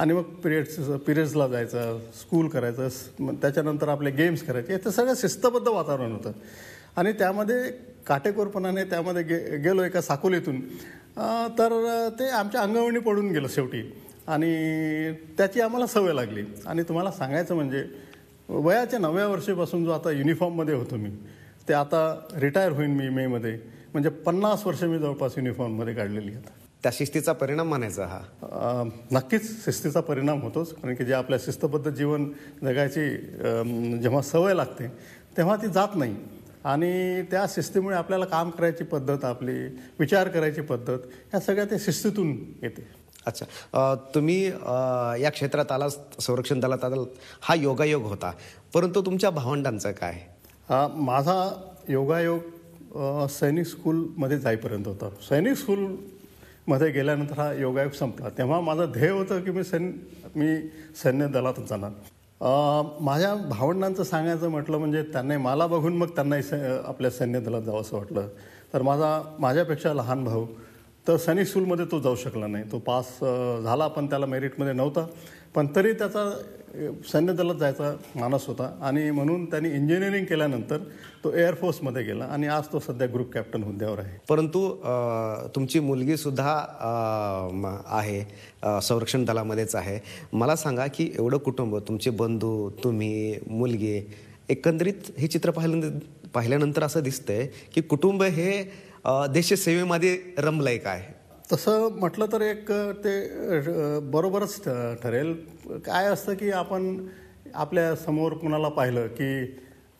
आणि मग पिरियड्स पिरियड्सला जायचं स्कूल करायचं त्याच्यानंतर आपले गेम्स करायचे याचं सगळं शिस्तबद्ध वातावरण होतं आणि त्यामध्ये काटेकोरपणाने त्यामध्ये गे गेलो एका साकोलीतून तर ते आमच्या अंगवणी पडून गेलं शेवटी आणि त्याची आम्हाला सवय लागली आणि तुम्हाला सांगायचं म्हणजे वयाच्या नवव्या वर्षीपासून जो आता युनिफॉर्ममध्ये होतो मी ते आता रिटायर होईन मी मेमध्ये म्हणजे पन्नास वर्ष मी जवळपास युनिफॉर्ममध्ये काढलेली आहेत त्या शिस्तीचा परिणाम मानायचा हा नक्कीच शिस्तीचा परिणाम होतोच कारण की जे आपल्या शिस्तबद्ध जीवन जगायची जेव्हा सवय लागते तेव्हा ती जात नाही आणि त्या शिस्तीमुळे आपल्याला काम करायची पद्धत आपली विचार करायची पद्धत ह्या सगळ्या त्या शिस्तीतून येते अच्छा तुम्ही या क्षेत्रात आलात संरक्षण दलात आलात हा योगायोग होता परंतु तुमच्या भावंडांचा काय माझा योगायोग सैनिक स्कूलमध्ये जाईपर्यंत होता सैनिक स्कूलमध्ये गेल्यानंतर हा योगायोग संपला तेव्हा माझं ध्येय होतं की मी सैन्य मी सैन्य दलातच जाणार माझ्या भावंडांचं सांगायचं म्हटलं म्हणजे त्यांनी मला बघून मग त्यांनाही स आपल्या सैन्य दलात जावं असं वाटलं तर माझा माझ्यापेक्षा लहान भाऊ तर सैनिक स्कूलमध्ये तो जाऊ शकला नाही तो पास झाला पण त्याला मेरिटमध्ये नव्हता पण तरी त्याचा सैन्य दलात जायचा मानस होता आणि म्हणून त्यांनी इंजिनिअरिंग केल्यानंतर तो एअरफोर्समध्ये गेला आणि आज तो सध्या ग्रुप कॅप्टन हुद्द्यावर आहे परंतु तुमची मुलगी सुद्धा आहे संरक्षण दलामध्येच आहे मला सांगा की एवढं कुटुंब तुमचे बंधू तुम्ही मुलगी एकंदरीत हे चित्र पाहिल्या पाहिल्यानंतर असं दिसतंय की कुटुंब हे देशसेवेमध्ये रमलंय काय तसं म्हटलं तर एक ते बरोबरच ठरेल काय असतं की आपण आपल्या समोर कुणाला पाहिलं की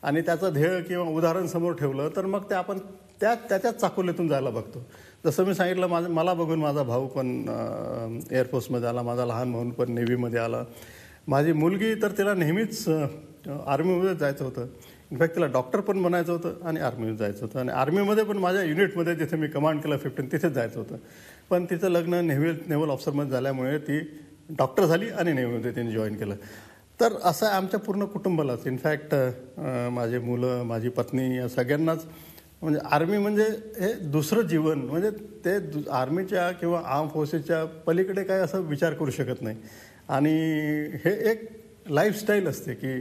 आणि त्याचं ध्येय किंवा उदाहरण समोर ठेवलं तर मग ते आपण त्या त्याच्याच चाकोलीतून जायला बघतो जसं मी सांगितलं माझं मला बघून माझा भाऊ पण एअरफोर्समध्ये आला माझा लहान म्हणून पण नेव्हीमध्ये आला माझी मुलगी तर तिला नेहमीच आर्मीमध्येच जायचं होतं इनफॅक्ट तिला डॉक्टर पण बनायचं होतं आणि आर्मीमध्ये जायचं होतं आणि आर्मीमध्ये पण माझ्या युनिटमध्ये जिथे मी कमांड केलं फिफ्टीन तिथेच जायचं होतं पण तिचं लग्न नेव्हल नेव्हल ऑफिसरमध्ये झाल्यामुळे ती डॉक्टर झाली आणि नेव्हलमध्ये तिने जॉईन केलं तर असं आमच्या पूर्ण कुटुंबालाच इनफॅक्ट माझे मुलं माझी पत्नी या सगळ्यांनाच म्हणजे आर्मी म्हणजे हे दुसरं जीवन म्हणजे ते दु आर्मीच्या किंवा आर्म फोर्सेसच्या पलीकडे काय असं विचार करू शकत नाही आणि हे एक लाईफस्टाईल असते की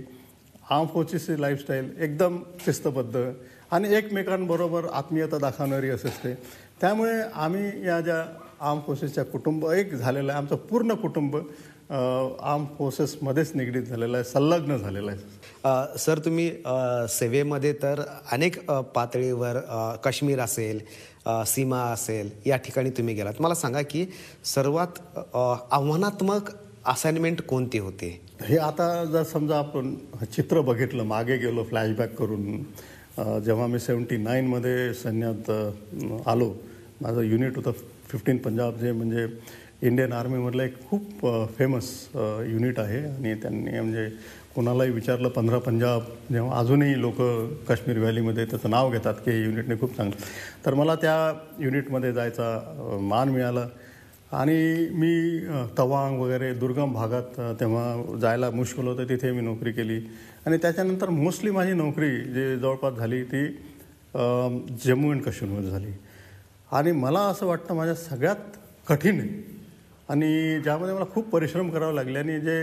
आर्म फोर्सेसची लाईफस्टाईल एकदम शिस्तबद्ध आणि एकमेकांबरोबर आत्मीयता दाखवणारी असं असते त्यामुळे आम्ही या ज्या आर्म फोर्सेसच्या कुटुंब एक झालेलं आहे आमचं पूर्ण कुटुंब आर्म फोर्सेसमध्येच निगडीत झालेलं आहे संलग्न झालेलं आहे सर तुम्ही सेवेमध्ये तर अनेक पातळीवर काश्मीर असेल सीमा असेल या ठिकाणी तुम्ही गेलात मला सांगा की सर्वात आव्हानात्मक असाइनमेंट कोणती होते हे आता जर समजा आपण चित्र बघितलं मागे गेलो फ्लॅशबॅक करून जेव्हा मी सेवन्टी नाईनमध्ये सैन्यात आलो माझं युनिट होतं फिफ्टीन पंजाब जे म्हणजे इंडियन आर्मीमधलं एक खूप फेमस युनिट आहे आणि त्यांनी म्हणजे कोणालाही विचारलं पंधरा पंजाब जेव्हा अजूनही लोक काश्मीर व्हॅलीमध्ये त्याचं नाव घेतात की युनिटने खूप चांगलं तर मला त्या युनिटमध्ये जायचा मान मिळाला आणि मी तवांग वगैरे दुर्गम भागात तेव्हा जायला मुश्किल होतं तिथे मी नोकरी केली आणि त्याच्यानंतर मोस्टली माझी नोकरी जी जवळपास झाली ती जम्मू अँड काश्मीरमध्ये झाली आणि मला असं वाटतं माझ्या सगळ्यात कठीण आणि ज्यामध्ये मला खूप परिश्रम करावे लागले आणि जे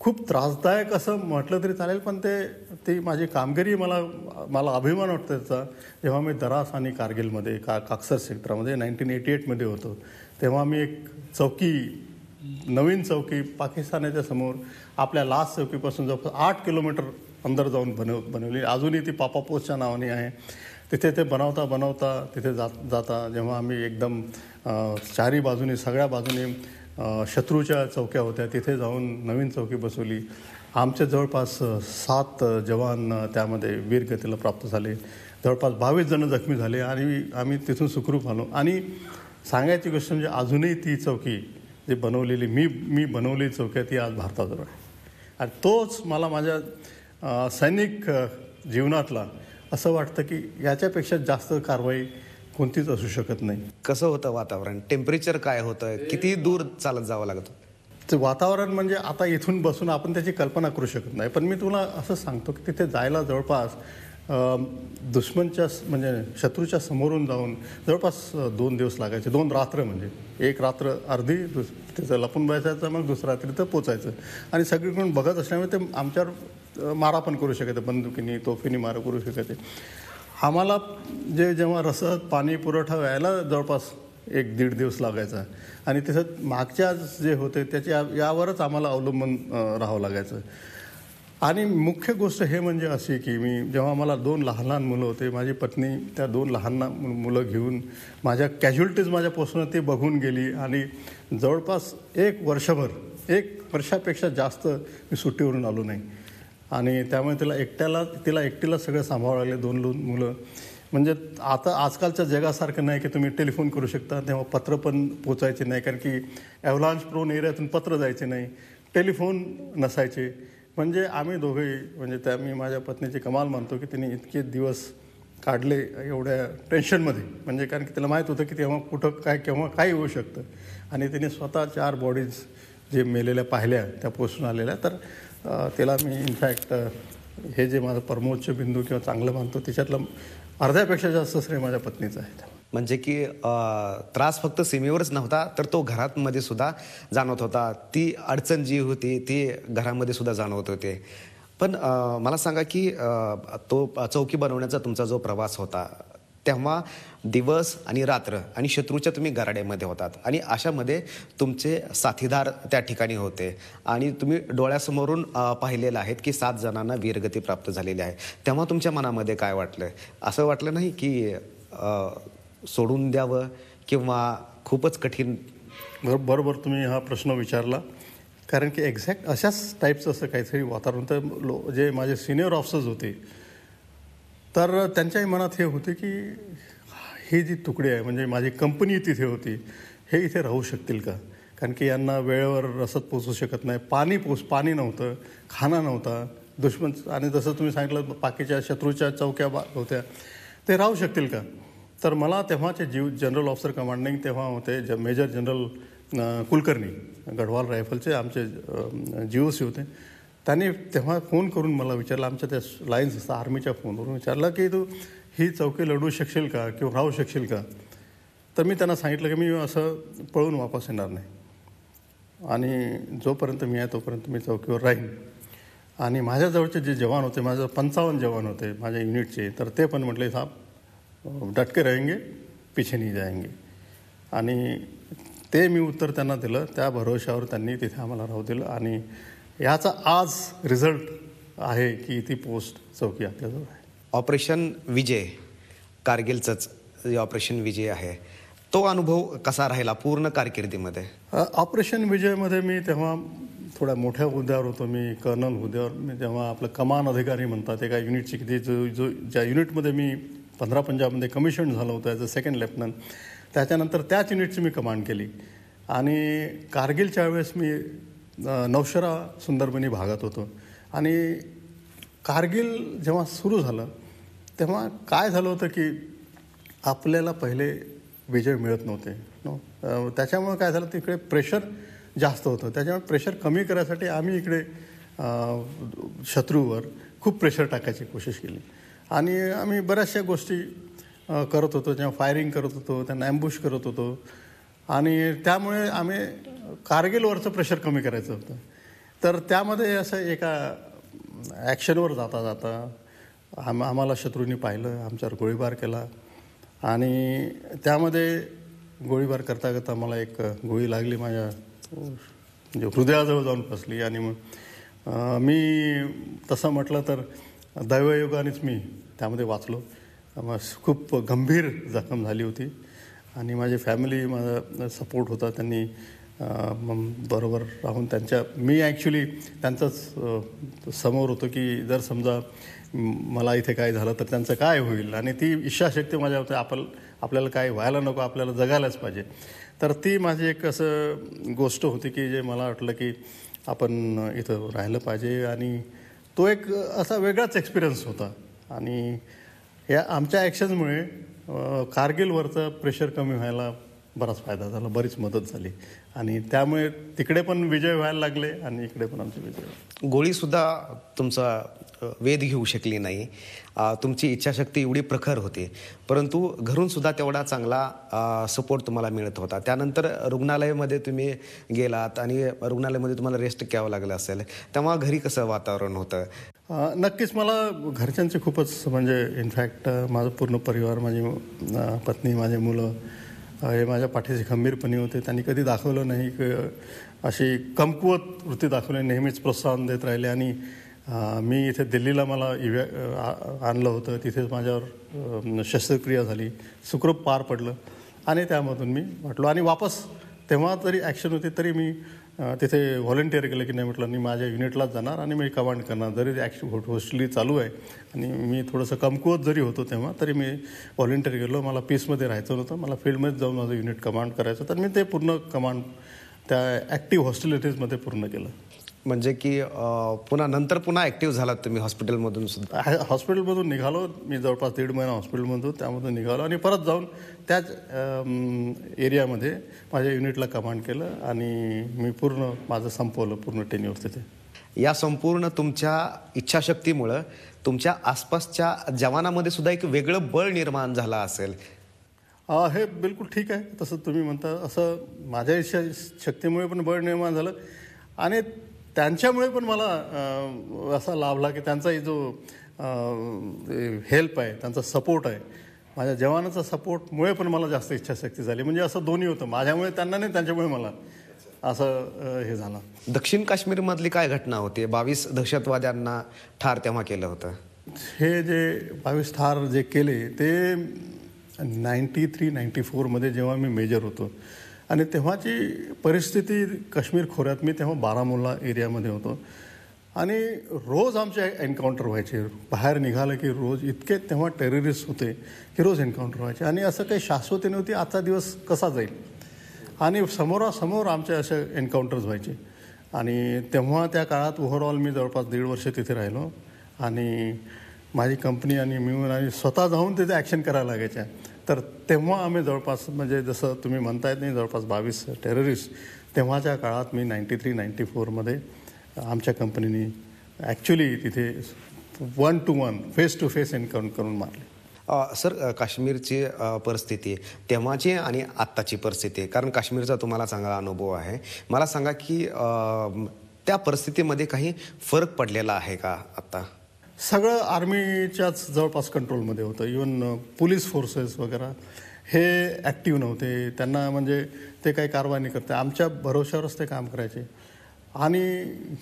खूप त्रासदायक असं म्हटलं तरी चालेल पण ते ती माझी कामगिरी मला मला अभिमान वाटतो त्याचा जेव्हा मी दरास आणि कारगिलमध्ये का काक्सर क्षेत्रामध्ये नाईन्टीन एटी एटमध्ये होतो तेव्हा मी एक चौकी नवीन चौकी पाकिस्तानाच्या समोर आपल्या लास्ट चौकीपासून जवळपास आठ किलोमीटर अंदर जाऊन बनव बनवली अजूनही ती पापा नावाने आहे तिथे ते बनवता बनवता तिथे जात जाता जेव्हा आम्ही एकदम चारी बाजूने सगळ्या बाजूने शत्रूच्या चौक्या होत्या तिथे जाऊन नवीन चौकी बसवली आमचे जवळपास सात जवान त्यामध्ये वीरगतीला प्राप्त झाले जवळपास बावीस जण जखमी झाले आणि आम्ही तिथून सुखरूप आलो आणि सांगायची गोष्ट म्हणजे अजूनही ती चौकी जी बनवलेली मी मी बनवलेली चौकी ती आज भारताजवळ आहे आणि तोच मला माझ्या सैनिक जीवनातला असं वाटतं की याच्यापेक्षा जास्त कारवाई कोणतीच असू शकत नाही कसं होतं वातावरण टेम्परेचर काय होतं किती दूर चालत जावं लागतं ते वातावरण म्हणजे आता इथून बसून आपण त्याची कल्पना करू शकत नाही पण मी तुला असं सांगतो की तिथे जायला जवळपास दुश्मनच्या म्हणजे शत्रूच्या समोरून जाऊन जवळपास दोन दिवस लागायचे दोन रात्र म्हणजे एक रात्र अर्धी दुस त्याचं लपून बसायचं मग दुसऱ्या रात्री तर पोचायचं आणि सगळीकडून बघत असल्यामुळे ते आमच्यावर मारा पण करू शकत बंदुकीनी तोफिनी मारा करू शकते आम्हाला जे जेव्हा रसद पाणी पुरवठा व्हायला जवळपास एक दीड दिवस लागायचा आणि तसं मागच्या जे होते त्याच्या यावरच आम्हाला अवलंबून राहावं लागायचं आणि मुख्य गोष्ट हे म्हणजे अशी की मी जेव्हा मला दोन लहान लहान मुलं होते माझी पत्नी त्या दोन लहान मुलं घेऊन माझ्या कॅज्युलिटीज माझ्यापासून ते बघून गेली आणि जवळपास एक वर्षभर एक वर्षापेक्षा जास्त मी सुट्टीवरून आलो नाही आणि त्यामुळे तिला एकट्याला तिला एकटीला सगळं सांभाळावं लागले दोन दोन मुलं म्हणजे आता आजकालच्या जगासारखं नाही की तुम्ही टेलिफोन करू शकता तेव्हा पत्र पण पोचायचे नाही कारण की ॲव्हलान्स प्रोन एरियातून पत्र जायचे नाही टेलिफोन नसायचे म्हणजे आम्ही दोघेही म्हणजे त्या मी माझ्या पत्नीचे कमाल मानतो की तिने इतके दिवस काढले एवढ्या टेन्शनमध्ये म्हणजे कारण की तिला माहीत होतं की तेव्हा कुठं काय केव्हा काय होऊ शकतं आणि तिने स्वतः चार बॉडीज जे मेलेल्या पाहिल्या त्या पोसून आलेल्या तर तिला मी इनफॅक्ट हे जे माझं परमोच्च बिंदू किंवा चांगलं मानतो त्याच्यातलं अर्ध्यापेक्षा जास्त श्रेय माझ्या पत्नीचं आहे म्हणजे की त्रास फक्त सीमेवरच नव्हता तर तो घरातमध्ये सुद्धा जाणवत होता ती अडचण जी होती ती घरामध्ये सुद्धा जाणवत होते पण मला सांगा की तो चौकी बनवण्याचा तुमचा जो प्रवास होता तेव्हा दिवस आणि रात्र आणि शत्रूच्या तुम्ही गराड्यामध्ये होतात आणि अशामध्ये तुमचे साथीदार त्या ठिकाणी होते आणि तुम्ही डोळ्यासमोरून पाहिलेलं आहेत की सात जणांना वीरगती प्राप्त झालेली आहे तेव्हा तुमच्या मनामध्ये काय वाटलं असं वाटलं नाही की सोडून द्यावं किंवा खूपच कठीण बरोबर तुम्ही हा प्रश्न विचारला कारण की एक्झॅक्ट अशाच टाईपचं असं काहीतरी वातावरण तर लो जे माझे सिनियर ऑफिसर्स होते तर त्यांच्याही मनात हे होते की हे जी तुकडे आहे म्हणजे माझी कंपनी तिथे होती हे इथे राहू शकतील का कारण की यांना वेळेवर रसद पोचू शकत नाही पाणी पोच पाणी नव्हतं खाना नव्हता दुश्मन आणि जसं तुम्ही सांगितलं बाकीच्या शत्रूच्या चौक्या बा होत्या ते राहू शकतील का तर मला तेव्हाचे जीव जनरल ऑफिसर कमांडिंग तेव्हा होते ज मेजर जनरल कुलकर्णी गढवाल रायफलचे आमचे जी सी होते त्यांनी तेव्हा फोन करून मला विचारलं आमच्या त्या लाईन्स असतात आर्मीच्या फोनवरून विचारलं की तू ही चौकी लढू शकशील का किंवा राहू शकशील का तर मी त्यांना सांगितलं की मी असं पळून वापस येणार नाही आणि जोपर्यंत मी आहे तोपर्यंत मी चौकीवर राहीन आणि माझ्याजवळचे जे जवान होते माझं पंचावन्न जवान होते माझ्या युनिटचे तर ते पण म्हटले साहेब डटके के पीछे पिछे नाही जायंगे आणि ते मी उत्तर त्यांना दिलं त्या भरोशावर त्यांनी तिथे आम्हाला राहू दिलं आणि ह्याचा आज रिझल्ट आहे की ती पोस्ट चौकी आपल्याजवळ आहे ऑपरेशन विजय कारगिलचंच जे ऑपरेशन विजय आहे तो अनुभव कसा राहिला पूर्ण कारकिर्दीमध्ये ऑपरेशन विजयमध्ये मी तेव्हा थोड्या मोठ्या हुद्द्यावर होतो मी कर्नल हुद्द्यावर मी तेव्हा आपलं कमान अधिकारी म्हणतात एका युनिटची किती जो जो ज्या युनिटमध्ये मी पंधरा पंजाबमध्ये कमिशन झालं होतं ॲज अ सेकंड लेफ्टनंट त्याच्यानंतर त्याच युनिटची मी कमांड केली आणि कारगिलच्या वेळेस मी नवशरा सुंदरबनी भागात होतो आणि कारगिल जेव्हा सुरू झालं तेव्हा काय झालं होतं की आपल्याला पहिले विजय मिळत नव्हते नो त्याच्यामुळं काय झालं तिकडे प्रेशर जास्त होतं त्याच्यामुळे प्रेशर कमी करायसाठी आम्ही इकडे शत्रूवर खूप प्रेशर टाकायची कोशिश केली आणि आम्ही बऱ्याचशा गोष्टी करत होतो जेव्हा फायरिंग करत होतो त्यांना ॲम्बुश करत होतो आणि त्यामुळे आम्ही कारगिलवरचं प्रेशर कमी करायचं होतं तर त्यामध्ये असं एका ॲक्शनवर जाता जाता आम आम्हाला शत्रूंनी पाहिलं आमच्यावर गोळीबार केला आणि त्यामध्ये गोळीबार करता करता मला एक गोळी लागली माझ्या म्हणजे हृदयाजवळ जाऊन फसली आणि मग मी तसं म्हटलं तर दैवयोगानेच मी त्यामध्ये वाचलो मग खूप गंभीर जखम झाली होती आणि माझी फॅमिली माझा सपोर्ट होता त्यांनी बरोबर राहून त्यांच्या मी ॲक्च्युली त्यांचाच समोर होतो की जर समजा मला इथे काय झालं तर त्यांचं काय होईल आणि ती इच्छाशक्ती माझ्या होती आपण आपल्याला काय व्हायला नको आपल्याला जगायलाच पाहिजे तर ती माझी एक असं गोष्ट होती की जे मला वाटलं की आपण इथं राहिलं पाहिजे आणि तो एक असा वेगळाच एक्सपिरियन्स होता आणि या आमच्या ॲक्शन्समुळे कारगिलवरचं प्रेशर कमी व्हायला बराच फायदा झाला बरीच मदत झाली आणि त्यामुळे तिकडे पण विजय व्हायला लागले आणि इकडे पण आमचे विजय गोळीसुद्धा तुमचा वेध घेऊ शकली नाही तुमची इच्छाशक्ती एवढी प्रखर होती परंतु घरूनसुद्धा तेवढा चांगला सपोर्ट तुम्हाला मिळत होता त्यानंतर रुग्णालयामध्ये तुम्ही गेलात आणि रुग्णालयामध्ये तुम्हाला रेस्ट घ्यावं लागलं असेल तेव्हा घरी कसं वातावरण होतं नक्कीच मला घरच्यांचे खूपच म्हणजे इनफॅक्ट माझं पूर्ण परिवार माझी पत्नी माझे मुलं हे माझ्या पाठीशी खंबीरपणे होते त्यांनी कधी दाखवलं नाही अशी कमकुवत वृत्ती दाखवली नेहमीच प्रोत्साहन देत राहिले आणि मी इथे दिल्लीला मला इव्हॅ आणलं होतं तिथेच माझ्यावर शस्त्रक्रिया झाली सुखरूप पार पडलं आणि त्यामधून मी वाटलो आणि वापस तेव्हा तरी ॲक्शन होते तरी मी तिथे व्हॉलेंटिअर केलं की नाही म्हटलं मी माझ्या युनिटलाच जाणार आणि मी कमांड करणार जरी ॲक्च्युली होस्टली चालू आहे आणि मी थोडंसं कमकुवत जरी होतो तेव्हा तरी मी व्हॉलेंटिअर गेलो मला पीसमध्ये राहायचं नव्हतं मला फील्डमध्ये जाऊन माझं युनिट कमांड करायचं तर मी ते पूर्ण कमांड त्या ॲक्टिव्ह हॉस्टेलिटीजमध्ये पूर्ण केलं म्हणजे की पुन्हा नंतर पुन्हा ॲक्टिव्ह झालात तुम्ही हॉस्पिटलमधून सुद्धा हॉस्पिटलमधून निघालो मी जवळपास दीड महिना हॉस्पिटलमधून त्यामधून निघालो आणि परत जाऊन त्याच एरियामध्ये माझ्या युनिटला कमांड केलं आणि मी पूर्ण माझं संपवलं पूर्ण टेन्युअर तिथे या संपूर्ण तुमच्या इच्छाशक्तीमुळं तुमच्या आसपासच्या जवानामध्ये सुद्धा एक वेगळं बळ निर्माण झालं असेल हे बिलकुल ठीक आहे तसं तुम्ही म्हणता असं माझ्या इच्छाशक्तीमुळे शक्तीमुळे पण बळ निर्माण झालं आणि त्यांच्यामुळे पण मला असा लाभला की त्यांचाही जो हेल्प आहे त्यांचा सपोर्ट आहे माझ्या जवानाचा सपोर्टमुळे पण मला जास्त इच्छाशक्ती झाली म्हणजे असं दोन्ही होतं माझ्यामुळे त्यांना नाही त्यांच्यामुळे मला असं हे झालं दक्षिण काश्मीरमधली काय घटना होती बावीस दहशतवाद्यांना ठार तेव्हा केलं होतं हे जे बावीस ठार जे केले ते नाईन्टी थ्री नाईन्टी फोरमध्ये जेव्हा मी मेजर होतो आणि तेव्हाची परिस्थिती काश्मीर खोऱ्यात मी तेव्हा बारामुल्ला एरियामध्ये होतो आणि रोज आमचे एन्काउंटर व्हायचे बाहेर निघालं की रोज इतके तेव्हा टेररिस्ट होते की रोज एन्काउंटर व्हायचे आणि असं काही शाश्वती नव्हती आजचा दिवस कसा जाईल आणि समोरासमोर आमचे असे एन्काउंटर्स व्हायचे आणि तेव्हा त्या काळात ओव्हरऑल मी जवळपास दीड वर्ष तिथे राहिलो आणि माझी कंपनी आणि मिळून आणि स्वतः जाऊन तिथे ॲक्शन करायला लागायच्या तर तेव्हा आम्ही जवळपास म्हणजे जसं तुम्ही म्हणतायत नाही जवळपास बावीस टेररिस्ट तेव्हाच्या काळात मी नाईन्टी थ्री नाईंटी फोरमध्ये आमच्या कंपनीने ॲक्च्युली तिथे one to one face to face encounter करून मारले सर काश्मीरची परिस्थिती तेव्हाची आणि आत्ताची परिस्थिती कारण काश्मीरचा तुम्हाला चांगला अनुभव आहे मला सांगा की त्या परिस्थितीमध्ये काही फरक पडलेला आहे का आत्ता सगळं आर्मीच्याच जवळपास कंट्रोलमध्ये होतं इवन पोलीस फोर्सेस वगैरे हे ॲक्टिव्ह नव्हते त्यांना म्हणजे ते काही कारवाई नाही करते आमच्या भरोश्यावरच ते काम करायचे आणि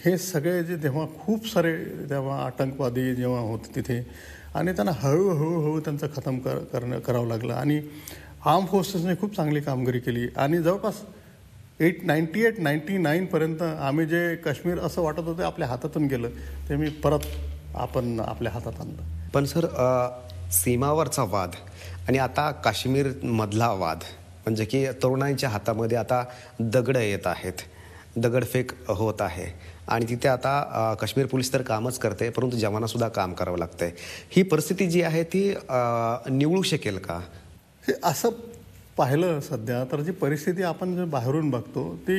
हे सगळे जे तेव्हा खूप सारे तेव्हा आतंकवादी जेव्हा होते तिथे आणि त्यांना हळूहळूहळू त्यांचं खतम कर करणं करावं लागलं आणि आर्म फोर्सेसने खूप चांगली कामगिरी केली आणि जवळपास एट नाईन्टी एट नाईन्टी नाईनपर्यंत आम्ही जे काश्मीर असं वाटत होतं आपल्या हातातून गेलं ते मी परत आपण आपल्या हातात आणलं पण सर सीमावरचा वाद आणि आता काश्मीरमधला वाद म्हणजे की तरुणांच्या हातामध्ये आता दगड येत आहेत दगडफेक होत आहे आणि तिथे आता काश्मीर पोलीस तर कामच करते परंतु जवानासुद्धा काम करावं लागतं आहे ही परिस्थिती जी आहे ती निवळू शकेल का असं पाहिलं सध्या तर जी परिस्थिती आपण जे बाहेरून बघतो ती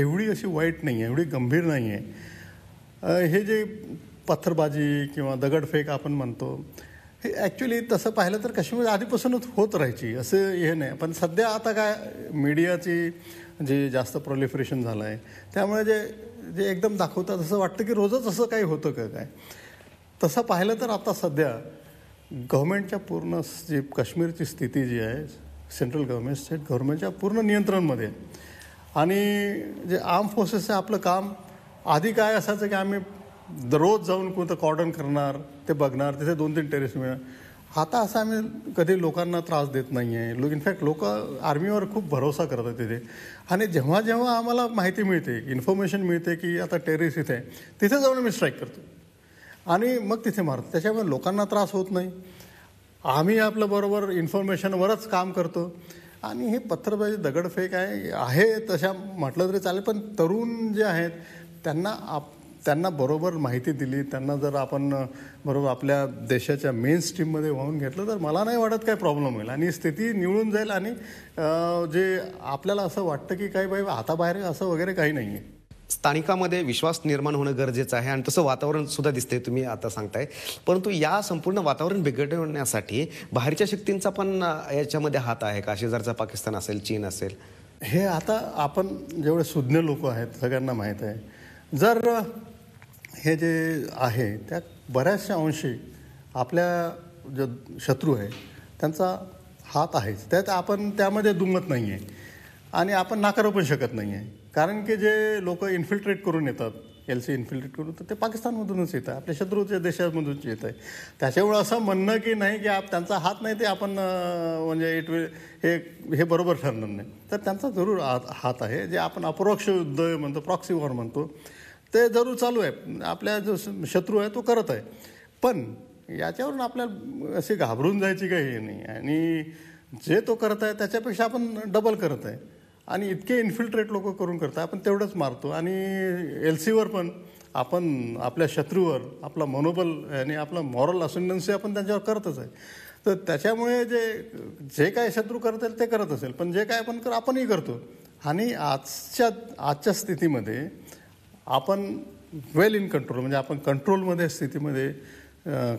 एवढी अशी वाईट नाही आहे एवढी गंभीर नाही आहे हे जे पत्थरबाजी किंवा दगडफेक आपण म्हणतो हे ॲक्च्युली तसं पाहिलं तर काश्मीर म्हणजे आधीपासूनच होत राहायची असं हे नाही पण सध्या आता काय मीडियाची जे जास्त प्रोलिफरेशन झालं आहे त्यामुळे जे जे एकदम दाखवतात असं वाटतं की रोजच असं काही होतं का काय तसं पाहिलं तर आता सध्या गव्हर्मेंटच्या पूर्ण जी काश्मीरची स्थिती जी आहे सेंट्रल गव्हर्मेंट स्टेट गव्हर्मेंटच्या पूर्ण नियंत्रणमध्ये आणि जे आर्म फोर्सेसचं आपलं काम आधी काय असायचं की आम्ही दररोज जाऊन कोणतं कॉर्डन करणार ते बघणार तिथे दोन तीन टेरेस मिळणार आता असं आम्ही कधी लोकांना त्रास देत नाही आहे लो इनफॅक्ट लोक आर्मीवर खूप भरोसा करतात तिथे आणि जेव्हा जेव्हा आम्हाला माहिती मिळते इन्फॉर्मेशन मिळते की आता टेरेस इथे तिथे जाऊन आम्ही स्ट्राईक करतो आणि मग तिथे मारतो त्याच्यामुळे लोकांना त्रास होत नाही आम्ही आपलं बरोबर इन्फॉर्मेशनवरच काम करतो आणि हे पत्रबाजी दगडफेक आहे आहे तशा म्हटलं तरी चालेल पण तरुण जे आहेत त्यांना आप त्यांना बरोबर माहिती दिली त्यांना जर आपण बरोबर आपल्या देशाच्या मेन स्ट्रीममध्ये वाहून घेतलं तर मला नाही वाटत काय प्रॉब्लेम होईल आणि स्थिती निवळून जाईल आणि जे आपल्याला असं वाटतं की काही बाई हाताबाहेर असं वगैरे काही नाही आहे स्थानिकामध्ये विश्वास निर्माण होणं गरजेचं आहे आणि तसं वातावरण सुद्धा दिसते तुम्ही आता सांगताय परंतु या संपूर्ण वातावरण बिघडवण्यासाठी बाहेरच्या शक्तींचा पण याच्यामध्ये हात आहे का शेजारचा पाकिस्तान असेल चीन असेल हे आता आपण जेवढे सुज्ञ लोक आहेत सगळ्यांना माहीत आहे जर हे जे आहे त्या बऱ्याचशा अंशी आपल्या जो शत्रू आहे त्यांचा हात आहेच त्यात आपण त्यामध्ये दुमत नाही आहे आणि आपण नाकारू पण शकत नाही आहे कारण की जे लोक इन्फिल्ट्रेट करून येतात एल सी इन्फिल्ट्रेट करून तर ते पाकिस्तानमधूनच येतं आपल्या शत्रूच्या देशामधूनच येत आहे त्याच्यामुळे असं म्हणणं की नाही की आप त्यांचा हात नाही ते आपण म्हणजे इट विल हे हे बरोबर ठरणार नाही तर त्यांचा जरूर हात आहे जे आपण अपरोक्ष युद्ध म्हणतो प्रॉक्सी वॉर म्हणतो ते जरूर चालू आहे आपल्या जो शत्रू आहे तो करत आहे पण याच्यावरून आपल्याला असे घाबरून जायची काही नाही आणि जे तो करत आहे त्याच्यापेक्षा आपण डबल करत आहे आणि इतके इन्फिल्ट्रेट लोक करून करत आहे आपण तेवढंच मारतो आणि एल सीवर पण आपण आपल्या शत्रूवर आपला मनोबल आणि आपला मॉरल असेंडन्सी आपण त्यांच्यावर करतच आहे तर त्याच्यामुळे जे जे काय शत्रू करत असेल ते करत असेल पण जे काय आपण कर आपणही करतो आणि आजच्या आजच्या स्थितीमध्ये आपण वेल इन कंट्रोल म्हणजे आपण कंट्रोलमध्ये स्थितीमध्ये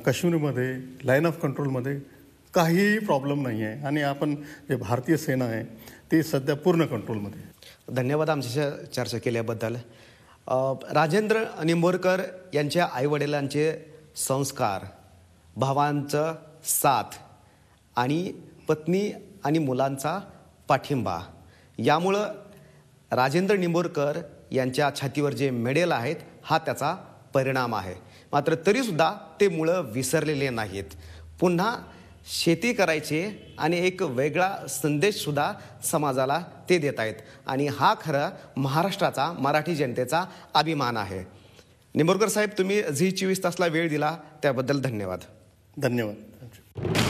काश्मीरमध्ये लाईन ऑफ कंट्रोलमध्ये काहीही प्रॉब्लेम नाही आहे आणि आपण जे भारतीय सेना आहे ती सध्या पूर्ण कंट्रोलमध्ये धन्यवाद आमच्या चर्चा केल्याबद्दल राजेंद्र निंबोरकर यांच्या आईवडिलांचे संस्कार भावांचं साथ आणि पत्नी आणि मुलांचा पाठिंबा यामुळं राजेंद्र निंबोरकर यांच्या छातीवर जे मेडेल आहेत हा त्याचा परिणाम आहे मात्र तरीसुद्धा ते मुळं विसरलेले नाहीत पुन्हा शेती करायचे आणि एक वेगळा संदेशसुद्धा समाजाला ते देत आहेत आणि हा खरं महाराष्ट्राचा मराठी जनतेचा अभिमान आहे निंबोरकर साहेब तुम्ही झी चोवीस तासला वेळ दिला त्याबद्दल धन्यवाद धन्यवाद